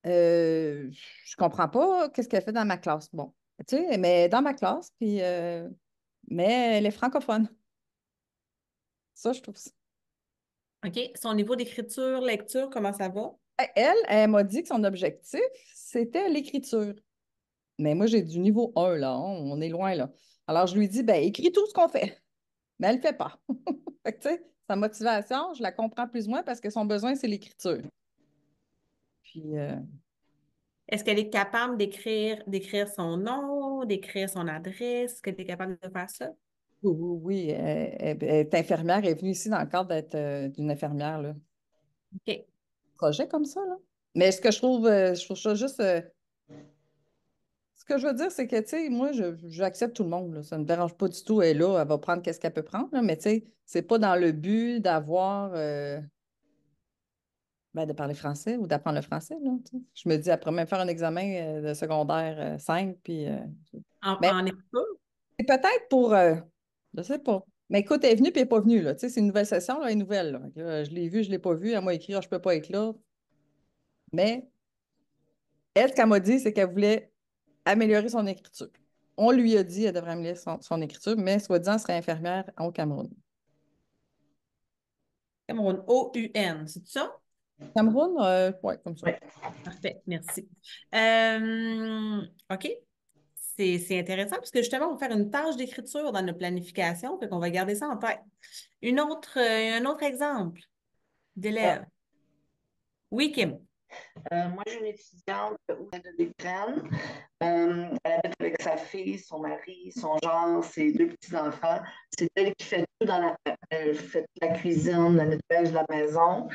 Speaker 6: Je ne comprends pas qu'est-ce qu'elle fait dans ma classe. Bon, tu sais, mais dans ma classe, puis, mais elle est francophone. Ça, je trouve ça.
Speaker 2: OK. Son niveau d'écriture, lecture, comment
Speaker 6: ça va? Elle, elle m'a dit que son objectif, c'était l'écriture. Mais moi, j'ai du niveau 1, là. Hein, on est loin, là. Alors, je lui dis, ben, écris tout ce qu'on fait. Mais elle ne le fait pas. sa motivation, je la comprends plus ou moins parce que son besoin, c'est l'écriture. Puis. Euh,
Speaker 2: Est-ce qu'elle est capable d'écrire, d'écrire son nom, d'écrire son adresse? Est-ce qu'elle est capable de faire ça?
Speaker 6: Oui, oui, oui. Elle, est infirmière. Elle est venue ici dans le cadre d'être euh, d'une infirmière. Là. OK projet comme ça. Là. Mais ce que je trouve, euh, je trouve ça juste. Euh, ce que je veux dire, c'est que, tu sais, moi, j'accepte tout le monde. Ça ne me dérange pas du tout. Elle là, elle va prendre qu'est-ce qu'elle peut prendre. Là. Mais, tu sais, c'est pas dans le but d'avoir. Euh, ben, de parler français ou d'apprendre le français. je me dis, après même faire un examen de secondaire 5, puis. en, C'est peut-être pour. je je sais pas. Mais écoute, elle est venue puis elle n'est pas venue. Là. C'est une nouvelle session, là, elle est nouvelle. Euh, je l'ai vue, je ne l'ai pas vue. Elle m'a écrit, ah, je ne peux pas être là. Mais elle, ce qu'elle m'a dit, c'est qu'elle voulait améliorer son écriture. On lui a dit qu'elle devrait améliorer son, écriture, mais soi-disant, elle serait infirmière au Cameroun.
Speaker 2: Cameroun, O-U-N, c'est ça? Cameroun, euh, oui, comme ça. Parfait, merci. Euh, OK c'est intéressant parce que justement, on va faire une tâche d'écriture dans nos planifications donc on va garder ça en tête. Une autre, euh, un autre exemple d'élève. Ah.
Speaker 7: Oui, Kim. Euh, moi, j'ai une étudiante où elle a des euh, elle habite avec sa fille, son mari, son genre, ses deux petits-enfants. C'est elle qui fait tout dans la, elle fait la cuisine, la nettoyage de la maison.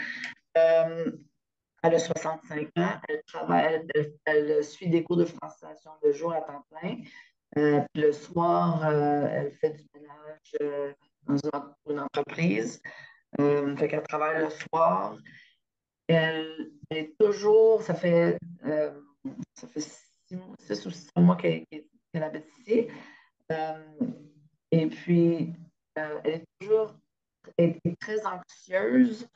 Speaker 7: Elle a 65 ans. Elle travaille, elle, suit des cours de francisation le jour à temps plein. Euh, le soir, euh, elle fait du ménage euh, dans une, entreprise. fait qu'elle travaille le soir. Elle est toujours, ça fait, ça fait six, ou six mois qu'elle a habite ici. et puis, elle est toujours très anxieuse,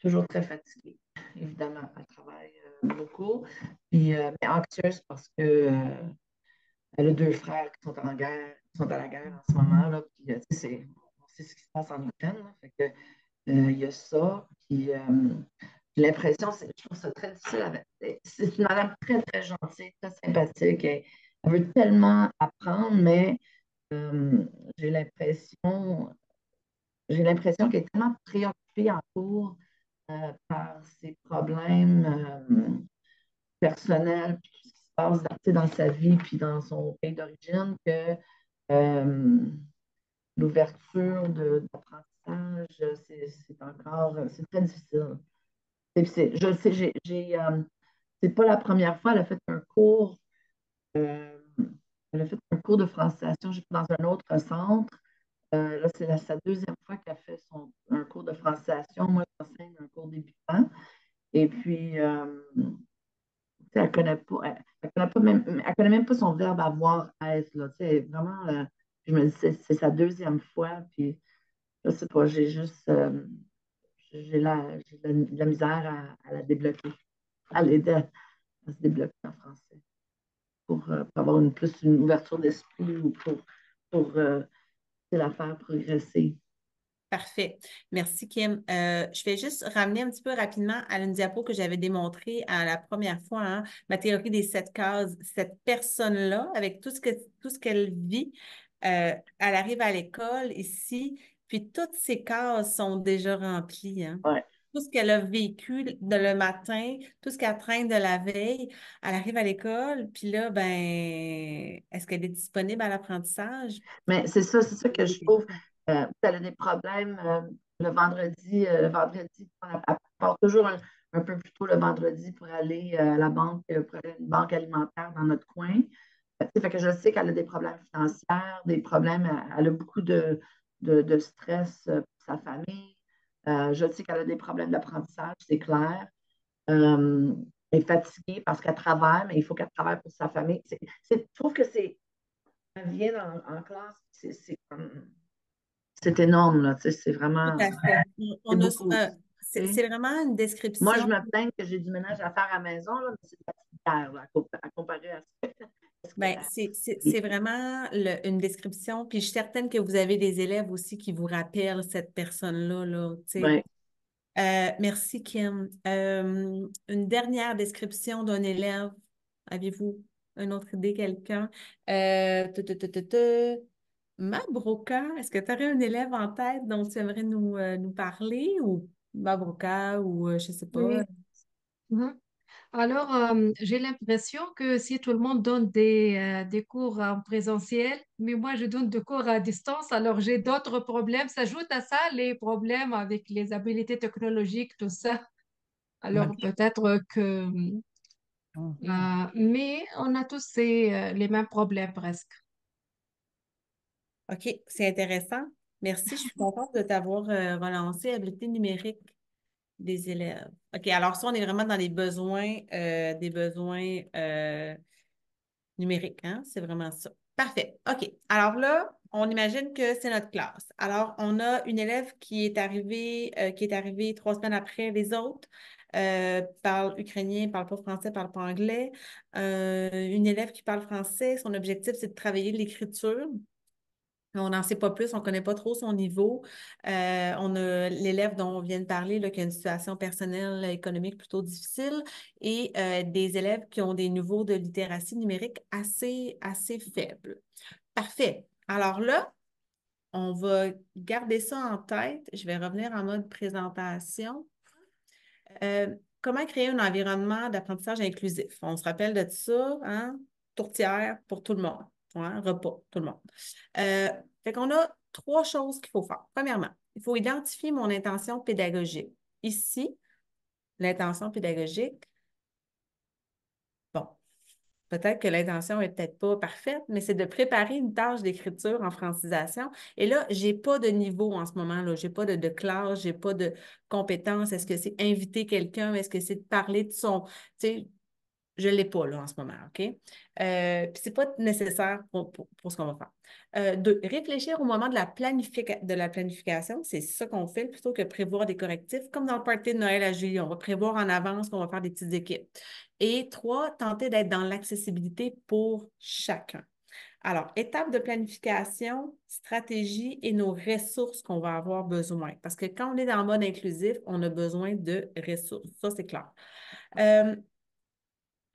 Speaker 7: toujours très fatiguée évidemment, elle travaille euh, beaucoup. Puis, euh, mais anxieuse parce que euh, elle a deux frères qui sont en guerre, qui sont à la guerre en ce moment. Là, puis, c'est, on sait ce qui se passe en Ukraine. fait que, il y a ça. Puis, l'impression, c'est, je trouve ça très difficile. c'est une madame très, très gentille, très sympathique. elle veut tellement apprendre, mais j'ai l'impression, j'ai l'impression qu'elle est tellement préoccupée en cours euh, par ses problèmes euh, personnels, puis tout ce qui se passe dans sa vie, puis dans son pays d'origine, que euh, l'ouverture d'apprentissage, c'est encore, c'est très difficile. je sais, j'ai, c'est pas la première fois, elle a fait un cours, elle a fait un cours de francisation, dans un autre centre, euh, là, c'est sa deuxième fois qu'elle fait son, un cours de francisation. Moi, j'enseigne un cours débutant. Et puis, elle ne connaît, elle, connaît même, elle connaît même pas son verbe avoir, être. Là, vraiment, euh, je me dis, c'est sa deuxième fois. Puis, je sais pas, j'ai juste, euh, j'ai la, la, la, misère à, la débloquer, à l'aider à, se débloquer en français pour, pour avoir une, plus une ouverture d'esprit ou pour. pour c'est la faire progresser.
Speaker 2: Parfait. Merci, Kim. Euh, je vais juste ramener un petit peu rapidement à une diapo que j'avais démontrée à la première fois, hein, ma théorie des sept cases. Cette personne-là, avec tout ce que tout qu'elle vit, euh, elle arrive à l'école ici, puis toutes ces cases sont déjà remplies. Hein ce qu'elle a vécu de le matin, tout ce qu'elle traîne de la veille. Elle arrive à l'école, puis là, ben, est-ce qu'elle est disponible à l'apprentissage?
Speaker 7: Mais c'est ça, c'est ça que je trouve. elle euh, a des problèmes euh, le vendredi. Euh, le vendredi, elle part toujours un, peu plus tôt le vendredi pour aller à la banque, une banque alimentaire dans notre coin. Fait que je sais qu'elle a des problèmes financiers, des problèmes, elle a beaucoup de, de stress pour sa famille, euh, je sais qu'elle a des problèmes d'apprentissage, c'est clair. Euh, elle est fatiguée parce qu'elle travaille, mais il faut qu'elle travaille pour sa famille. je trouve que c'est. Elle vient en, classe, c'est énorme, là. C'est vraiment. C'est vraiment une description. Moi, je me plains que j'ai du ménage à faire à la maison, là, mais c'est à comparer à ça.
Speaker 2: Ben, c'est vraiment une description. Puis je suis certaine que vous avez des élèves aussi qui vous rappellent cette personne-là. Là, euh, merci, Kim. Euh, une dernière description d'un élève. Avez-vous une autre idée, quelqu'un? Euh, Mabroka, est-ce que tu aurais un élève en tête dont tu aimerais nous, euh, nous parler? Ou Mabroka, ou je ne sais pas.
Speaker 1: Mhm. Alors, euh, j'ai l'impression que si tout le monde donne euh, des, cours en présentiel, mais moi, je donne des cours à distance, alors j'ai d'autres problèmes. S'ajoutent à ça les problèmes avec les habiletés technologiques, tout ça. Alors, peut-être que... Mmh. Euh, mais on a tous les mêmes problèmes presque.
Speaker 2: OK, c'est intéressant. Merci, je suis contente de t'avoir relancé habilité numérique des élèves. OK, alors ça, on est vraiment dans les besoins, euh, des besoins euh, numériques. Hein? C'est vraiment ça. Parfait. OK. Alors là, on imagine que c'est notre classe. Alors, on a une élève qui est arrivée, euh, qui est arrivée trois semaines après les autres. parle ukrainien, parle pas français, parle pas anglais. une élève qui parle français, son objectif, c'est de travailler l'écriture on n'en sait pas plus, on ne connaît pas trop son niveau. Euh, on a l'élève dont on vient de parler, qui a une situation personnelle, économique plutôt difficile, et euh, des élèves qui ont des niveaux de littératie numérique assez, assez faibles. Parfait. Alors là, on va garder ça en tête. Je vais revenir en mode présentation. Euh, comment créer un environnement d'apprentissage inclusif? On se rappelle de ça, hein? Tourtière pour tout le monde, hein? repas, tout le monde. Fait qu'on a trois choses qu'il faut faire. Premièrement, il faut identifier mon intention pédagogique. Ici, l'intention pédagogique, bon, peut-être que l'intention n'est peut-être pas parfaite, mais c'est de préparer une tâche d'écriture en francisation. Et là, je n'ai pas de niveau en ce moment-là. Je n'ai pas de, de classe, je n'ai pas de compétences. Est-ce que c'est inviter quelqu'un? Est-ce que c'est de parler de son, je ne l'ai pas là en ce moment, OK? Euh, puis ce n'est pas nécessaire pour, ce qu'on va faire. Euh, deux, réfléchir au moment de la, de la planification, c'est ça qu'on fait plutôt que prévoir des correctifs, comme dans le party de Noël à juillet, on va prévoir en avance qu'on va faire des petites équipes. Et trois, tenter d'être dans l'accessibilité pour chacun. Alors, étape de planification, stratégie et nos ressources qu'on va avoir besoin. Parce que quand on est dans le mode inclusif, on a besoin de ressources. Ça, c'est clair. Euh,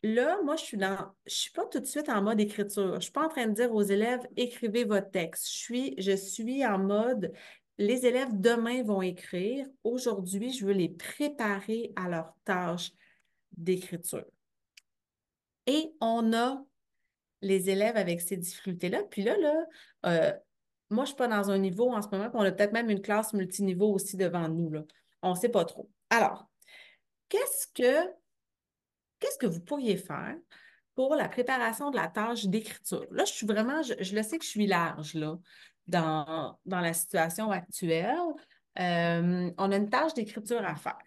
Speaker 2: là, moi, je suis dans, je suis pas tout de suite en mode écriture. Je suis pas en train de dire aux élèves écrivez votre texte. Je suis, je suis en mode les élèves demain vont écrire. Aujourd'hui, je veux les préparer à leur tâche d'écriture. Et on a les élèves avec ces difficultés-là. Puis là, là, euh, moi, je suis pas dans un niveau en ce moment, puis on a peut-être même une classe multiniveau aussi devant nous. Là. On ne sait pas trop. Alors, qu'est-ce que qu'est-ce que vous pourriez faire pour la préparation de la tâche d'écriture? Là, je suis vraiment, je, le sais que je suis large là, dans, dans la situation actuelle. Euh, on a une tâche d'écriture à faire.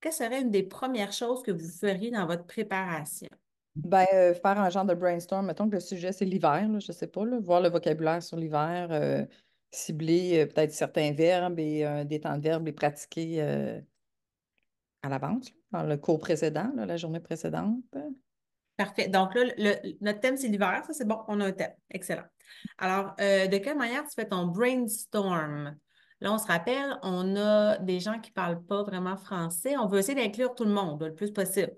Speaker 2: Quelle serait une des premières choses que vous feriez dans votre préparation?
Speaker 6: Ben, euh, faire un genre de brainstorm. Mettons que le sujet, c'est l'hiver, je ne sais pas, voir le vocabulaire sur l'hiver, euh, cibler peut-être certains verbes et des temps de verbes, et pratiquer à l'avance, dans le cours précédent, la journée précédente. Parfait.
Speaker 2: Donc là, notre thème, c'est l'hiver. Ça, c'est bon. On a un thème. Excellent. Alors, euh, de quelle manière tu fais ton brainstorm? Là, on se rappelle, on a des gens qui ne parlent pas vraiment français. On veut essayer d'inclure tout le monde le plus possible.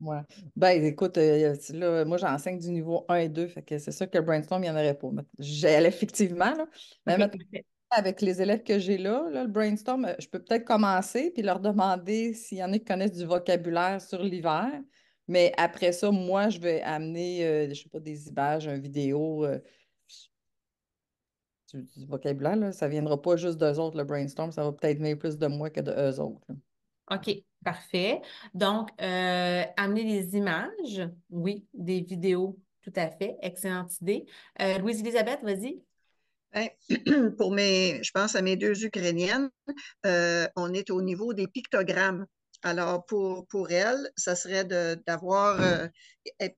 Speaker 6: Oui. Ben, écoute, euh, là, moi, j'enseigne du niveau 1 et 2, fait que c'est sûr que le brainstorm, il n'y en aurait pas. J'allais effectivement, Mais maintenant, avec les élèves que j'ai là, le brainstorm, euh, je peux peut-être commencer puis leur demander s'il y en a qui connaissent du vocabulaire sur l'hiver. Mais après ça, moi, je vais amener, euh, je sais pas, des images, une vidéo. Euh, du, vocabulaire, ça ne viendra pas juste d'eux autres, le brainstorm, ça va peut-être venir plus de moi que d'eux autres.
Speaker 2: OK, parfait. Donc, amener des images, oui,
Speaker 3: des vidéos, tout à fait. Excellente idée. Louise-Elisabeth, vas-y. Ben, pour mes, je pense à mes deux Ukrainiennes, euh, on est au niveau des pictogrammes. Alors, pour, pour elles, ça serait d'avoir, euh,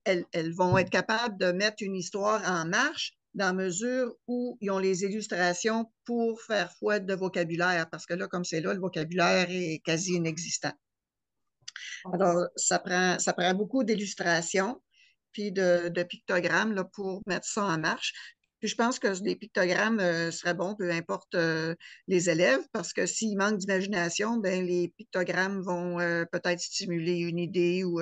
Speaker 3: elles, vont être capables de mettre une histoire en marche dans mesure où ils ont les illustrations pour faire foi de vocabulaire, parce que là, comme c'est là, le vocabulaire est quasi inexistant. Alors, ça prend, ça prend beaucoup d'illustrations puis de, pictogrammes là, pour mettre ça en marche. Puis je pense que les pictogrammes euh, seraient bons, peu importe euh, les élèves, parce que s'ils manquent d'imagination, ben, les pictogrammes vont euh, peut-être stimuler une idée ou.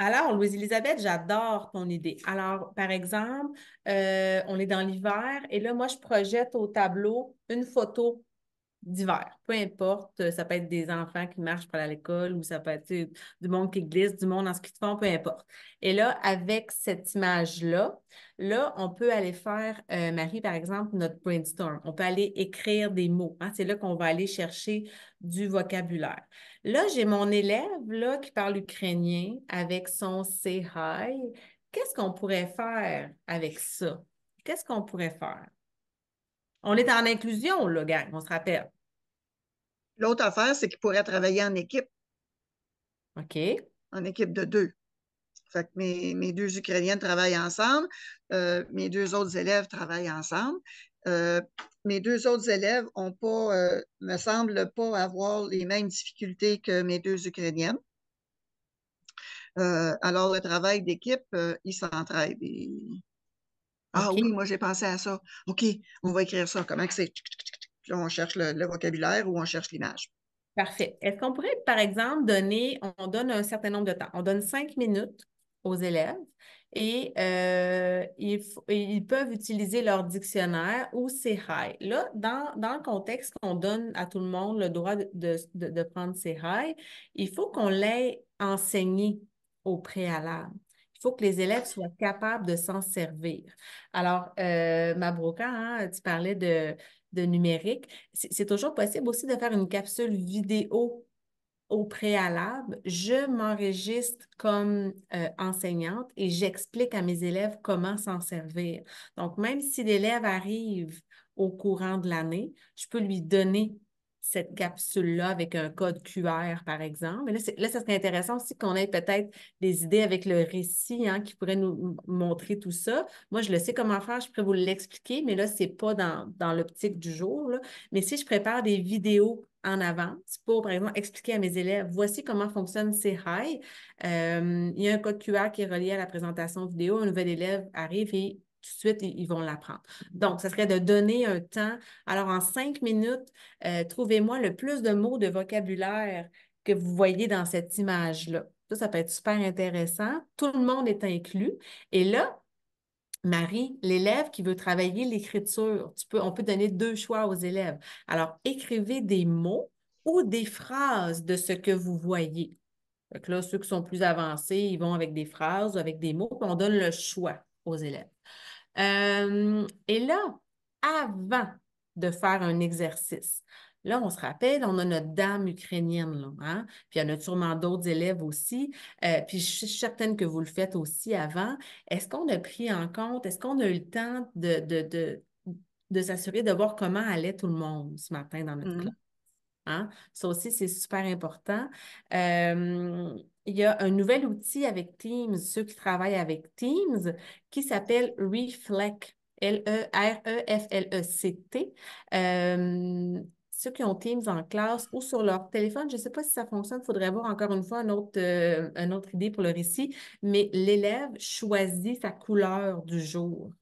Speaker 2: Alors, Louise-Élisabeth, j'adore ton idée. Alors, par exemple, on est dans l'hiver et là, moi, je projette au tableau une photo divers, peu importe, euh, ça peut être des enfants qui marchent pour aller à l'école ou ça peut être du monde qui glisse, du monde en ce de font, peu importe. Et là, avec cette image-là, là, on peut aller faire, euh, Marie, par exemple, notre brainstorm. On peut aller écrire des mots. Hein. C'est là qu'on va aller chercher du vocabulaire. Là, j'ai mon élève là, qui parle ukrainien avec son say hi. Qu'est-ce qu'on pourrait faire avec ça? Qu'est-ce qu'on pourrait faire? On est en inclusion, le gang, on se rappelle.
Speaker 3: L'autre affaire, c'est qu'ils pourraient travailler en équipe. OK. En équipe de deux. Fait que mes, deux Ukrainiennes travaillent ensemble, euh, mes deux autres élèves travaillent ensemble. Euh, mes deux autres élèves ont pas, euh, me semblent pas avoir les mêmes difficultés que mes deux Ukrainiennes. alors, le travail d'équipe, ils s'entraident. Ah oui, moi j'ai pensé à ça. OK, on va écrire ça. Comment c'est? on cherche le, vocabulaire ou on cherche l'image.
Speaker 2: Parfait. Est-ce qu'on pourrait, par exemple, donner, on donne un certain nombre de temps. On donne cinq minutes aux élèves et euh, ils, peuvent utiliser leur dictionnaire ou ses rails. Là, dans, le contexte qu'on donne à tout le monde le droit de, prendre ses rails, il faut qu'on l'ait enseigné au préalable. Il faut que les élèves soient capables de s'en servir. Alors, euh, Mabroka, hein, tu parlais de, numérique. C'est toujours possible aussi de faire une capsule vidéo au préalable, je m'enregistre comme euh, enseignante et j'explique à mes élèves comment s'en servir. Donc, même si l'élève arrive au courant de l'année, je peux lui donner cette capsule-là avec un code QR, par exemple. Là, là, ça serait intéressant aussi qu'on ait peut-être des idées avec le récit hein, qui pourrait nous montrer tout ça. Moi, je le sais comment faire, je pourrais vous l'expliquer, mais là, ce n'est pas dans, dans l'optique du jour. Mais si je prépare des vidéos en avance pour, par exemple, expliquer à mes élèves, voici comment fonctionne ces high. Euh, il y a un code QR qui est relié à la présentation vidéo. Un nouvel élève arrive et tout de suite, ils vont l'apprendre. Donc, ce serait de donner un temps. Alors, en cinq minutes, euh, trouvez-moi le plus de mots de vocabulaire que vous voyez dans cette image-là. Ça, ça peut être super intéressant. Tout le monde est inclus. Et là, Marie, l'élève qui veut travailler l'écriture, tu peux, on peut donner deux choix aux élèves. Alors, écrivez des mots ou des phrases de ce que vous voyez. Donc là, ceux qui sont plus avancés, ils vont avec des phrases, ou avec des mots, on donne le choix aux élèves. Euh, et là, avant de faire un exercice, Là, on se rappelle, on a notre dame ukrainienne, là, hein? puis il y en a sûrement d'autres élèves aussi. Euh, puis je suis certaine que vous le faites aussi avant. Est-ce qu'on a pris en compte, est-ce qu'on a eu le temps de, de, s'assurer de voir comment allait tout le monde ce matin dans notre mmh classe? Hein? Ça aussi, c'est super important. Euh, il y a un nouvel outil avec Teams, ceux qui travaillent avec Teams, qui s'appelle Reflect. L-E-R-E-F-L-E-C-T. Euh, ceux qui ont Teams en classe ou sur leur téléphone, je ne sais pas si ça fonctionne, il faudrait voir encore une fois autre, euh, une autre idée pour le récit, mais l'élève choisit sa couleur du jour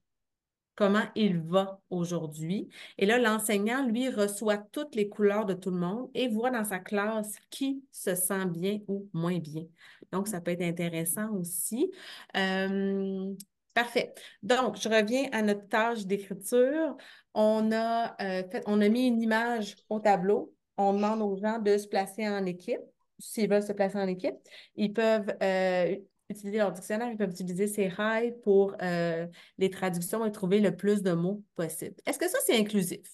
Speaker 2: comment il va aujourd'hui. Et là, l'enseignant, lui, reçoit toutes les couleurs de tout le monde et voit dans sa classe qui se sent bien ou moins bien. Donc, ça peut être intéressant aussi. Euh, parfait. Donc, je reviens à notre tâche d'écriture. On, a, euh, on a mis une image au tableau. On demande aux gens de se placer en équipe. S'ils veulent se placer en équipe, ils peuvent euh, utiliser leur dictionnaire, ils peuvent utiliser ces rails pour euh, les traductions et trouver le plus de mots possible. Est-ce que ça, c'est inclusif?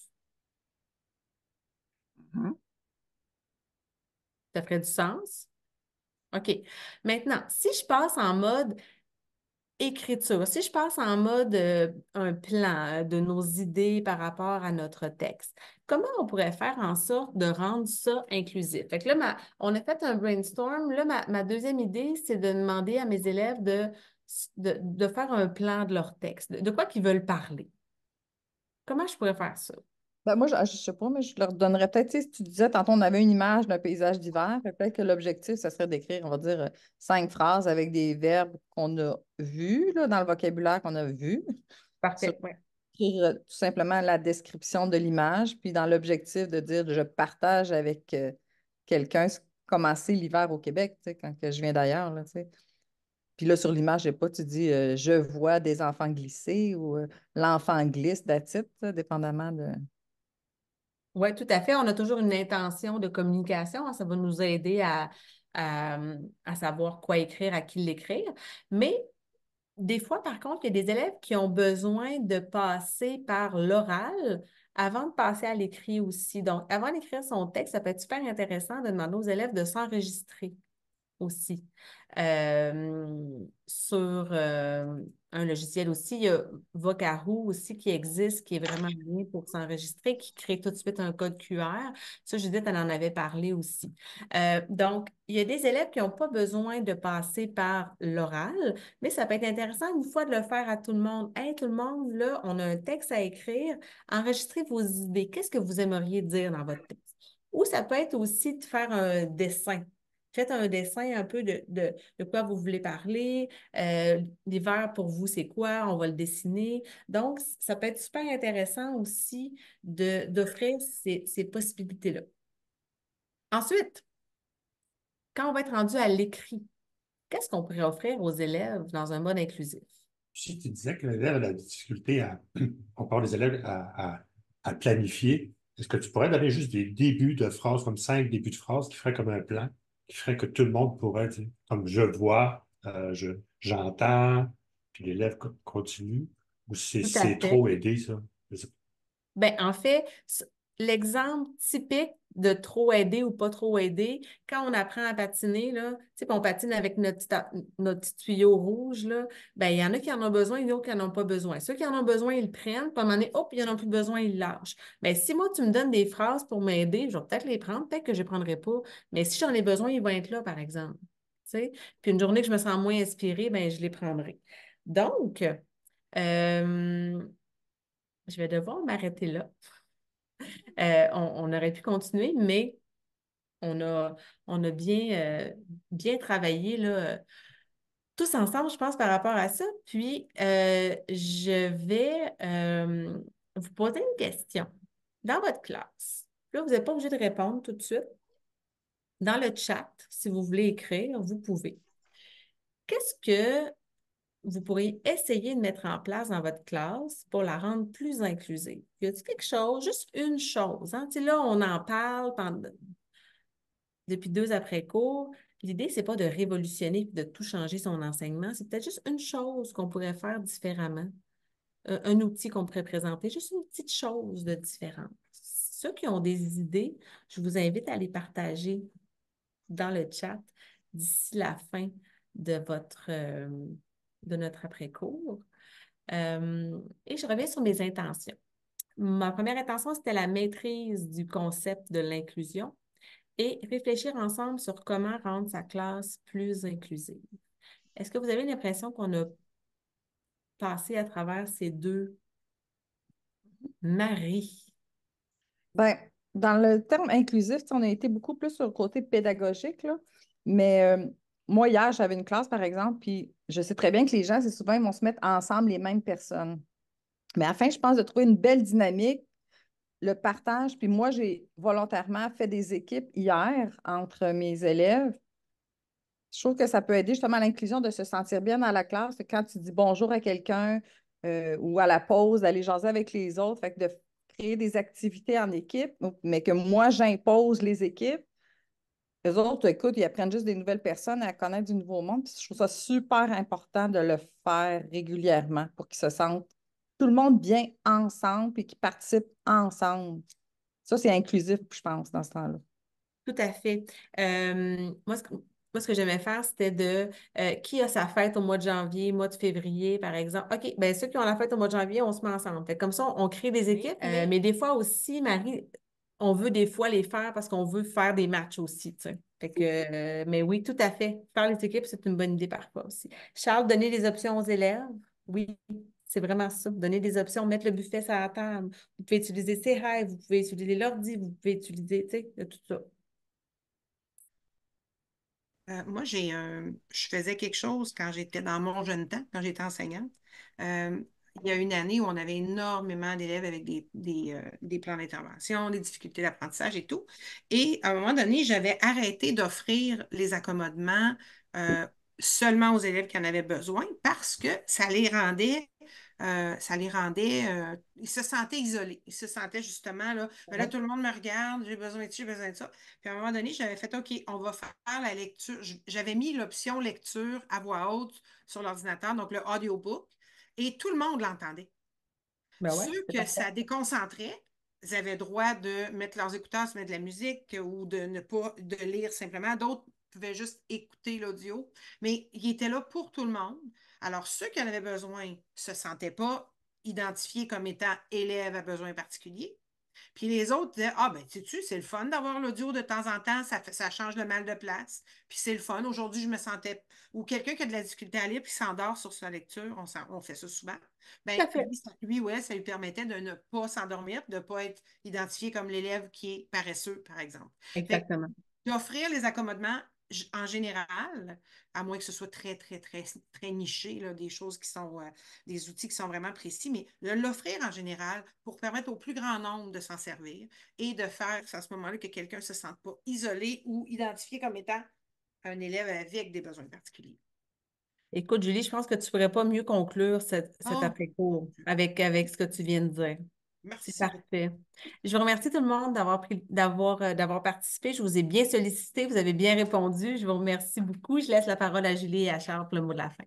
Speaker 2: Mm-hmm. Ça ferait du sens? OK. Maintenant, si je passe en mode écriture, si je passe en mode euh, un plan euh, de nos idées par rapport à notre texte, comment on pourrait faire en sorte de rendre ça inclusif? Fait que là, on a fait un brainstorm. Là, ma, deuxième idée, c'est de demander à mes élèves de, de, faire un plan de leur texte, de quoi qu'ils veulent parler. Comment je pourrais faire ça?
Speaker 6: Ben, moi, je ne ah, sais pas, mais je leur donnerais peut-être, si tu disais, tantôt, on avait une image d'un paysage d'hiver, peut-être que l'objectif, ce serait d'écrire, on va dire, euh, cinq phrases avec des verbes qu'on a vus, dans le vocabulaire qu'on a vu. Parfait. Écrire euh, tout simplement la description de l'image, puis dans l'objectif de dire, je partage avec euh, quelqu'un commencer l'hiver au Québec, quand que je viens d'ailleurs, tu Puis là, sur l'image, je pas, tu dis je vois des enfants glisser ou l'enfant glisse, titre dépendamment de.
Speaker 2: Oui, tout à fait. On a toujours une intention de communication. Hein. ça va nous aider hum, à savoir quoi écrire, à qui l'écrire. Mais des fois, par contre, il y a des élèves qui ont besoin de passer par l'oral avant de passer à l'écrit aussi. Donc, avant d'écrire son texte, ça peut être super intéressant de demander aux élèves de s'enregistrer aussi. Euh, sur euh, un logiciel aussi, il y a Vocaroo aussi qui existe, qui est vraiment bien pour s'enregistrer, qui crée tout de suite un code QR. Ça, Judith, elle en avait parlé aussi. Euh, donc, il y a des élèves qui n'ont pas besoin de passer par l'oral, mais ça peut être intéressant une fois de le faire à tout le monde. Hey, tout le monde, là, on a un texte à écrire. Enregistrez vos idées. Qu'est-ce que vous aimeriez dire dans votre texte? Ou ça peut être aussi de faire un dessin. Faites un dessin un peu de, quoi vous voulez parler. Euh, l'hiver, pour vous, c'est quoi? On va le dessiner. Donc, ça peut être super intéressant aussi d'offrir ces, possibilités-là. Ensuite, quand on va être rendu à l'écrit, qu'est-ce qu'on pourrait offrir aux élèves dans un mode inclusif?
Speaker 5: Si tu disais que l'élève a la difficulté à, on parle des élèves à, à planifier, est-ce que tu pourrais donner juste des débuts de phrases, comme cinq débuts de phrases qui feraient comme un plan? qui ferait que tout le monde pourrait, dire, comme je vois, euh, je, j'entends, puis l'élève continue, ou c'est, trop aidé, ça?
Speaker 2: Ben, en fait, l'exemple typique de trop aider ou pas trop aider. Quand on apprend à patiner, là, on patine avec notre, notre tuyau rouge, là, ben, il y en a qui en ont besoin et d'autres qui n'en ont pas besoin. Ceux qui en ont besoin, ils prennent, puis à un moment donné, ils n'en ont plus besoin, ils lâchent. Ben, si moi, tu me donnes des phrases pour m'aider, je vais peut-être les prendre, peut-être que je ne prendrai pas, mais si j'en ai besoin, ils vont être là, par exemple. sais. Puis une journée que je me sens moins inspirée, ben, je les prendrai. Donc, euh, je vais devoir m'arrêter là. Euh, on, aurait pu continuer, mais on a, on a bien, euh, bien travaillé là, euh, tous ensemble, je pense, par rapport à ça. Puis, je vais vous poser une question. Dans votre classe, là, vous n'êtes pas obligé de répondre tout de suite. Dans le chat, si vous voulez écrire, vous pouvez. Qu'est-ce que vous pourrez essayer de mettre en place dans votre classe pour la rendre plus inclusive? Y a-t-il quelque chose, juste une chose? Hein? Là, on en parle depuis deux après-cours. L'idée, ce n'est pas de révolutionner et de tout changer son enseignement. C'est peut-être juste une chose qu'on pourrait faire différemment. Un, outil qu'on pourrait présenter, juste une petite chose de différente. Ceux qui ont des idées, je vous invite à les partager dans le chat d'ici la fin de votre. Euh, de notre après-cours. Euh, et je reviens sur mes intentions. Ma première intention, c'était la maîtrise du concept de l'inclusion et réfléchir ensemble sur comment rendre sa classe plus inclusive. Est-ce que vous avez l'impression qu'on a passé à travers ces deux
Speaker 1: maris?
Speaker 6: Bien, dans le terme inclusif, on a été beaucoup plus sur le côté pédagogique, là, mais euh, moi, hier, j'avais une classe, par exemple, puis je sais très bien que les gens, c'est souvent, ils vont se mettre ensemble les mêmes personnes. Mais afin, je pense, de trouver une belle dynamique, le partage, puis moi, j'ai volontairement fait des équipes hier entre mes élèves. Je trouve que ça peut aider justement à l'inclusion de se sentir bien dans la classe. Quand tu dis bonjour à quelqu'un euh, ou à la pause, d'aller jaser avec les autres, fait de créer des activités en équipe, mais que moi, j'impose les équipes les autres, écoute, ils apprennent juste des nouvelles personnes à connaître du nouveau monde. je trouve ça super important de le faire régulièrement pour qu'ils se sentent tout le monde bien ensemble et qu'ils participent ensemble. Ça, c'est inclusif, je pense, dans ce temps-là.
Speaker 2: Tout à fait. Euh, moi, ce que, j'aimais faire, c'était de euh, qui a sa fête au mois de janvier, mois de février, par exemple. OK, bien, ceux qui ont la fête au mois de janvier, on se met ensemble. comme ça, on, crée des équipes. Euh, mais des fois aussi, Marie, on veut des fois les faire parce qu'on veut faire des matchs aussi. Fait que, euh, mais oui, tout à fait. Faire les équipes, c'est une bonne idée parfois aussi. Charles, donner des options aux élèves. Oui, c'est vraiment ça. Donner des options, mettre le buffet sur la table. Vous pouvez utiliser ses rêves, vous pouvez utiliser l'ordi, vous pouvez utiliser, tout ça.
Speaker 1: Euh, moi, j'ai je faisais quelque chose quand j'étais dans mon jeune temps, quand j'étais enseignante. Euh, il y a une année où on avait énormément d'élèves avec euh, des, plans d'intervention, des difficultés d'apprentissage et tout. Et à un moment donné, j'avais arrêté d'offrir les accommodements euh, seulement aux élèves qui en avaient besoin parce que ça les rendait euh, ça les rendait, ils se sentaient isolés. Ils se sentaient justement, là, ben là tout le monde me regarde, j'ai besoin de ça, j'ai besoin de ça. Puis à un moment donné, j'avais fait, OK, on va faire la lecture. J'avais mis l'option lecture à voix haute sur l'ordinateur, donc le audiobook et tout le monde l'entendait.
Speaker 5: Ben ceux que
Speaker 1: ça déconcentrait, ils avaient droit de mettre leurs écouteurs, se mettre de la musique ou de ne pas de lire simplement. D'autres pouvaient juste écouter l'audio, mais il était là pour tout le monde. Alors, ceux qui en avaient besoin ne se sentaient pas identifiés comme étant élèves à besoins particuliers. Puis les autres disaient Ah, ben, sais-tu, c'est le fun d'avoir l'audio de temps en temps, ça, change le mal de place. Puis c'est le fun. Aujourd'hui, je me sentais. Ou quelqu'un qui a de la difficulté à lire, puis s'endort sur sa lecture, on, on fait ça souvent. Ben, ça, lui, ouais, ça lui permettait de ne pas s'endormir, de ne pas être identifié comme l'élève qui est paresseux, par exemple. Exactement. D'offrir les accommodements en général, à moins que ce soit très, très, très, très niché, des choses qui sont, euh, des outils qui sont vraiment précis, mais l'offrir en général pour permettre au plus grand nombre de s'en servir et de faire, à ce moment-là, que quelqu'un ne se sente pas isolé ou identifié comme étant un élève avec des besoins particuliers.
Speaker 2: Écoute, Julie, je pense que tu ne pourrais pas mieux conclure cet ah! après-cours avec, avec ce que tu viens de dire. Merci. C'est parfait. Je vous remercie tout le monde euh, d'avoir participé. Je vous ai bien sollicité, vous avez bien répondu. Je vous remercie beaucoup. Je laisse la parole à Julie et à Charles pour le mot de la fin.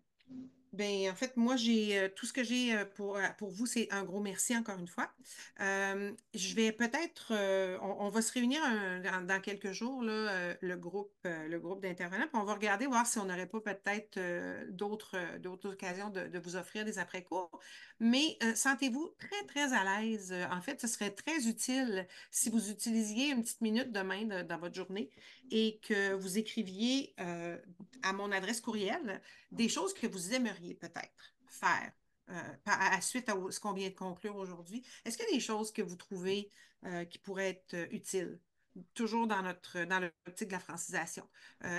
Speaker 1: Bien, en fait, moi, j'ai euh, tout ce que j'ai euh, pour, pour vous, c'est un gros merci encore une fois. je vais peut-être, on, va se réunir dans, quelques jours, là, le groupe, le groupe d'intervenants, puis on va regarder, voir si on n'aurait pas peut-être d'autres, d'autres occasions de, vous offrir des après-cours mais euh, sentez-vous très, très à l'aise. Euh, en fait, ce serait très utile si vous utilisiez une petite minute demain dans votre journée et que vous écriviez euh, à mon adresse courriel des choses que vous aimeriez peut-être faire. à, suite à ce qu'on vient de conclure aujourd'hui, est-ce qu'il y a des choses que vous trouvez qui pourraient être utiles toujours dans notre dans l'optique de la francisation.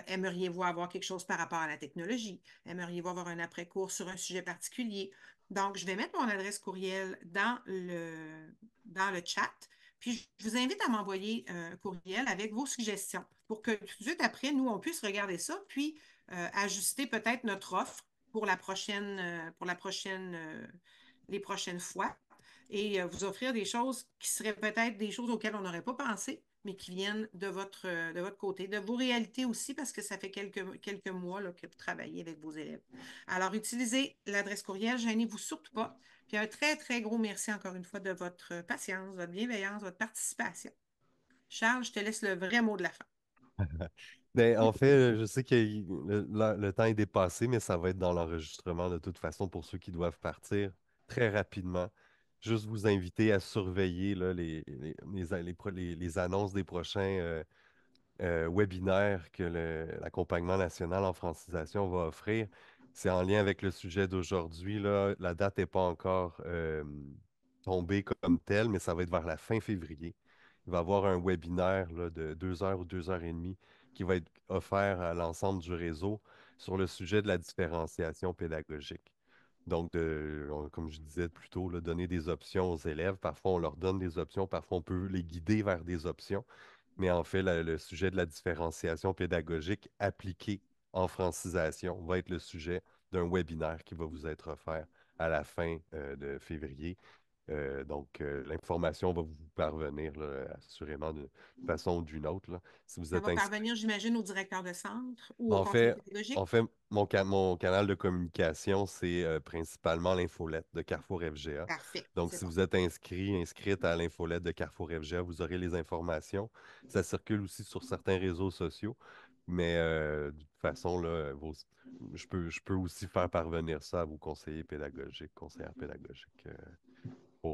Speaker 1: aimeriez-vous avoir quelque chose par rapport à la technologie? Aimeriez-vous avoir un après-cours sur un sujet particulier? Donc, je vais mettre mon adresse courriel dans le, dans le chat. Puis, je vous invite à m'envoyer un euh, courriel avec vos suggestions pour que tout de suite après, nous, on puisse regarder ça, puis euh, ajuster peut-être notre offre pour la prochaine, euh, pour la prochaine, les prochaines fois et vous offrir des choses qui seraient peut-être des choses auxquelles on n'aurait pas pensé, mais qui viennent de votre, euh, de votre côté, de vos réalités aussi, parce que ça fait quelques, quelques mois que vous travaillez avec vos élèves. Alors, utilisez l'adresse courriel, gênez-vous surtout pas. Puis un très, très gros merci encore une fois de votre patience, votre bienveillance, votre participation. Charles, je te laisse le vrai mot de la fin.
Speaker 4: Ben, en fait, euh, je sais que le, temps est dépassé, mais ça va être dans l'enregistrement de toute façon pour ceux qui doivent partir très rapidement juste vous inviter à surveiller les, annonces des prochains euh, euh, webinaires que l'accompagnement national en francisation va offrir. C'est en lien avec le sujet d'aujourd'hui. La date n'est pas encore tombée comme telle, mais ça va être vers la fin février. Il va y avoir un webinaire de deux heures ou deux heures et demie qui va être offert à l'ensemble du réseau sur le sujet de la différenciation pédagogique. Donc, comme je disais plus tôt, donner des options aux élèves. Parfois, on leur donne des options, parfois, on peut les guider vers des options. Mais en fait, le sujet de la différenciation pédagogique appliquée en francisation va être le sujet d'un webinaire qui va vous être offert à la fin euh, de février euh, donc, euh, l'information va vous parvenir assurément d'une façon ou d'une autre. Ça va parvenir,
Speaker 1: j'imagine, au directeur de centre ou ben, en au fait, En fait,
Speaker 4: mon, canal de communication, c'est euh, principalement l'infolette de Carrefour FGA. Donc, si vous êtes inscrit, inscrite à l'infolette de Carrefour FGA, vous aurez les informations. Ça circule aussi sur certains réseaux sociaux. Mais de toute façon, là, je, peux, je peux aussi faire parvenir ça à vos conseillers pédagogiques, conseillères pédagogiques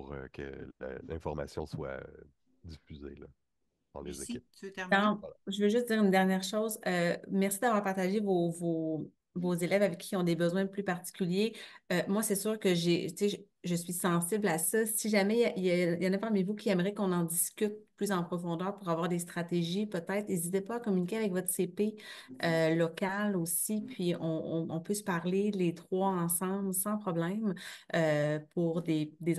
Speaker 4: pour euh, que l'information soit euh, diffusée là, dans les équipes. Je
Speaker 2: veux juste dire une dernière chose. Euh, merci d'avoir partagé vos, vos, vos élèves avec qui ont des besoins plus particuliers. Euh, moi, c'est sûr que j'ai, je, je suis sensible à ça. Si jamais il y, en a parmi vous qui aimeraient qu'on en discute plus en profondeur pour avoir des stratégies, peut-être, n'hésitez pas à communiquer avec votre CP euh, local aussi, puis on, peut se parler les trois ensemble sans problème euh, pour, des, des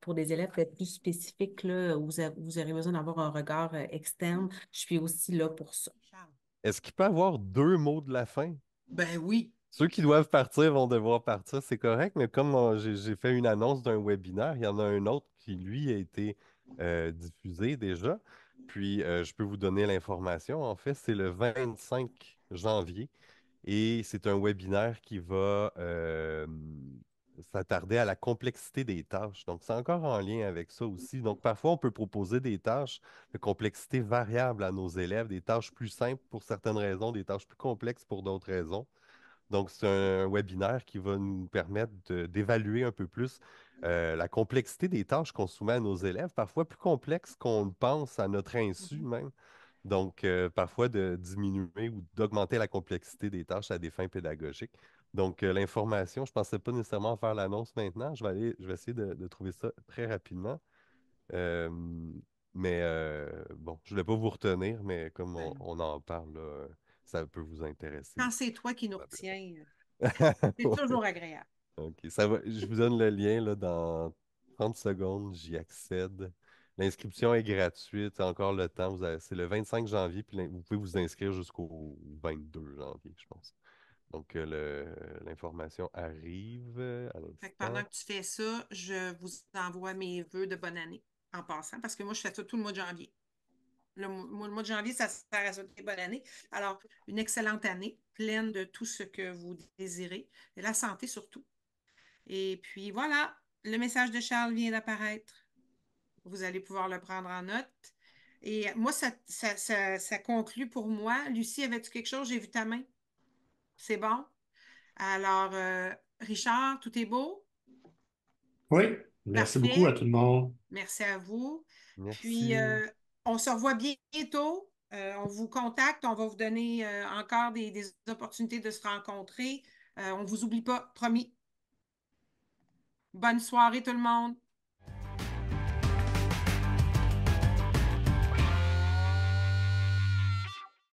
Speaker 2: pour des élèves plus spécifiques, là, où vous aurez besoin d'avoir un regard externe. Je suis aussi
Speaker 4: là pour ça. Est-ce qu'il peut avoir deux mots de la fin? Ben oui. Ceux qui doivent partir vont devoir partir, c'est correct, mais comme euh, j'ai, fait une annonce d'un webinaire, il y en a un autre qui, lui, a été euh, diffusé déjà. Puis, euh, je peux vous donner l'information. En fait, c'est le 25 janvier et c'est un webinaire qui va s'attarder à la complexité des tâches. Donc, c'est encore en lien avec ça aussi. Donc, parfois, on peut proposer des tâches de complexité variable à nos élèves, des tâches plus simples pour certaines raisons, des tâches plus complexes pour d'autres raisons. Donc, c'est un webinaire qui va nous permettre d'évaluer un peu plus euh, la complexité des tâches qu'on soumet à nos élèves, parfois plus complexes qu'on pense à notre insu mmh même. Donc, euh, parfois de diminuer ou d'augmenter la complexité des tâches à des fins pédagogiques. Donc, euh, l'information, je ne pensais pas nécessairement faire l'annonce maintenant. Je vais aller, je vais essayer de, trouver ça très rapidement. mais euh, bon, je ne voulais pas vous retenir, mais comme on, en parle, ça peut vous intéresser. Quand
Speaker 1: c'est toi qui nous retiens,
Speaker 4: c'est toujours agréable. OK. Ça va, je vous donne le lien là, dans 30 secondes, j'y accède. L'inscription est gratuite, encore le temps. C'est le 25 janvier, puis vous pouvez vous inscrire jusqu'au 22 janvier, je pense. Donc, euh, l'information arrive euh, pendant que
Speaker 1: tu fais ça, je vous envoie mes voeux de bonne année en passant, parce que moi, je fais ça tout le mois de janvier. Le, mois, de janvier, ça sert à souhaiter bonne année. Alors, une excellente année, pleine de tout ce que vous désirez, et la santé surtout. Et puis voilà, le message de Charles vient d'apparaître. Vous allez pouvoir le prendre en note. Et moi, ça conclut pour moi. Lucie, avais-tu quelque chose? J'ai vu ta main. C'est bon? Alors, euh, Richard, tout est beau?
Speaker 5: Oui, merci beaucoup à tout le monde.
Speaker 1: Merci à vous.
Speaker 5: Puis, euh,
Speaker 1: on se revoit bientôt. Euh, on vous contacte, on va vous donner encore des, des, opportunités de se rencontrer. on ne vous oublie pas, promis. Bonne soirée tout le monde.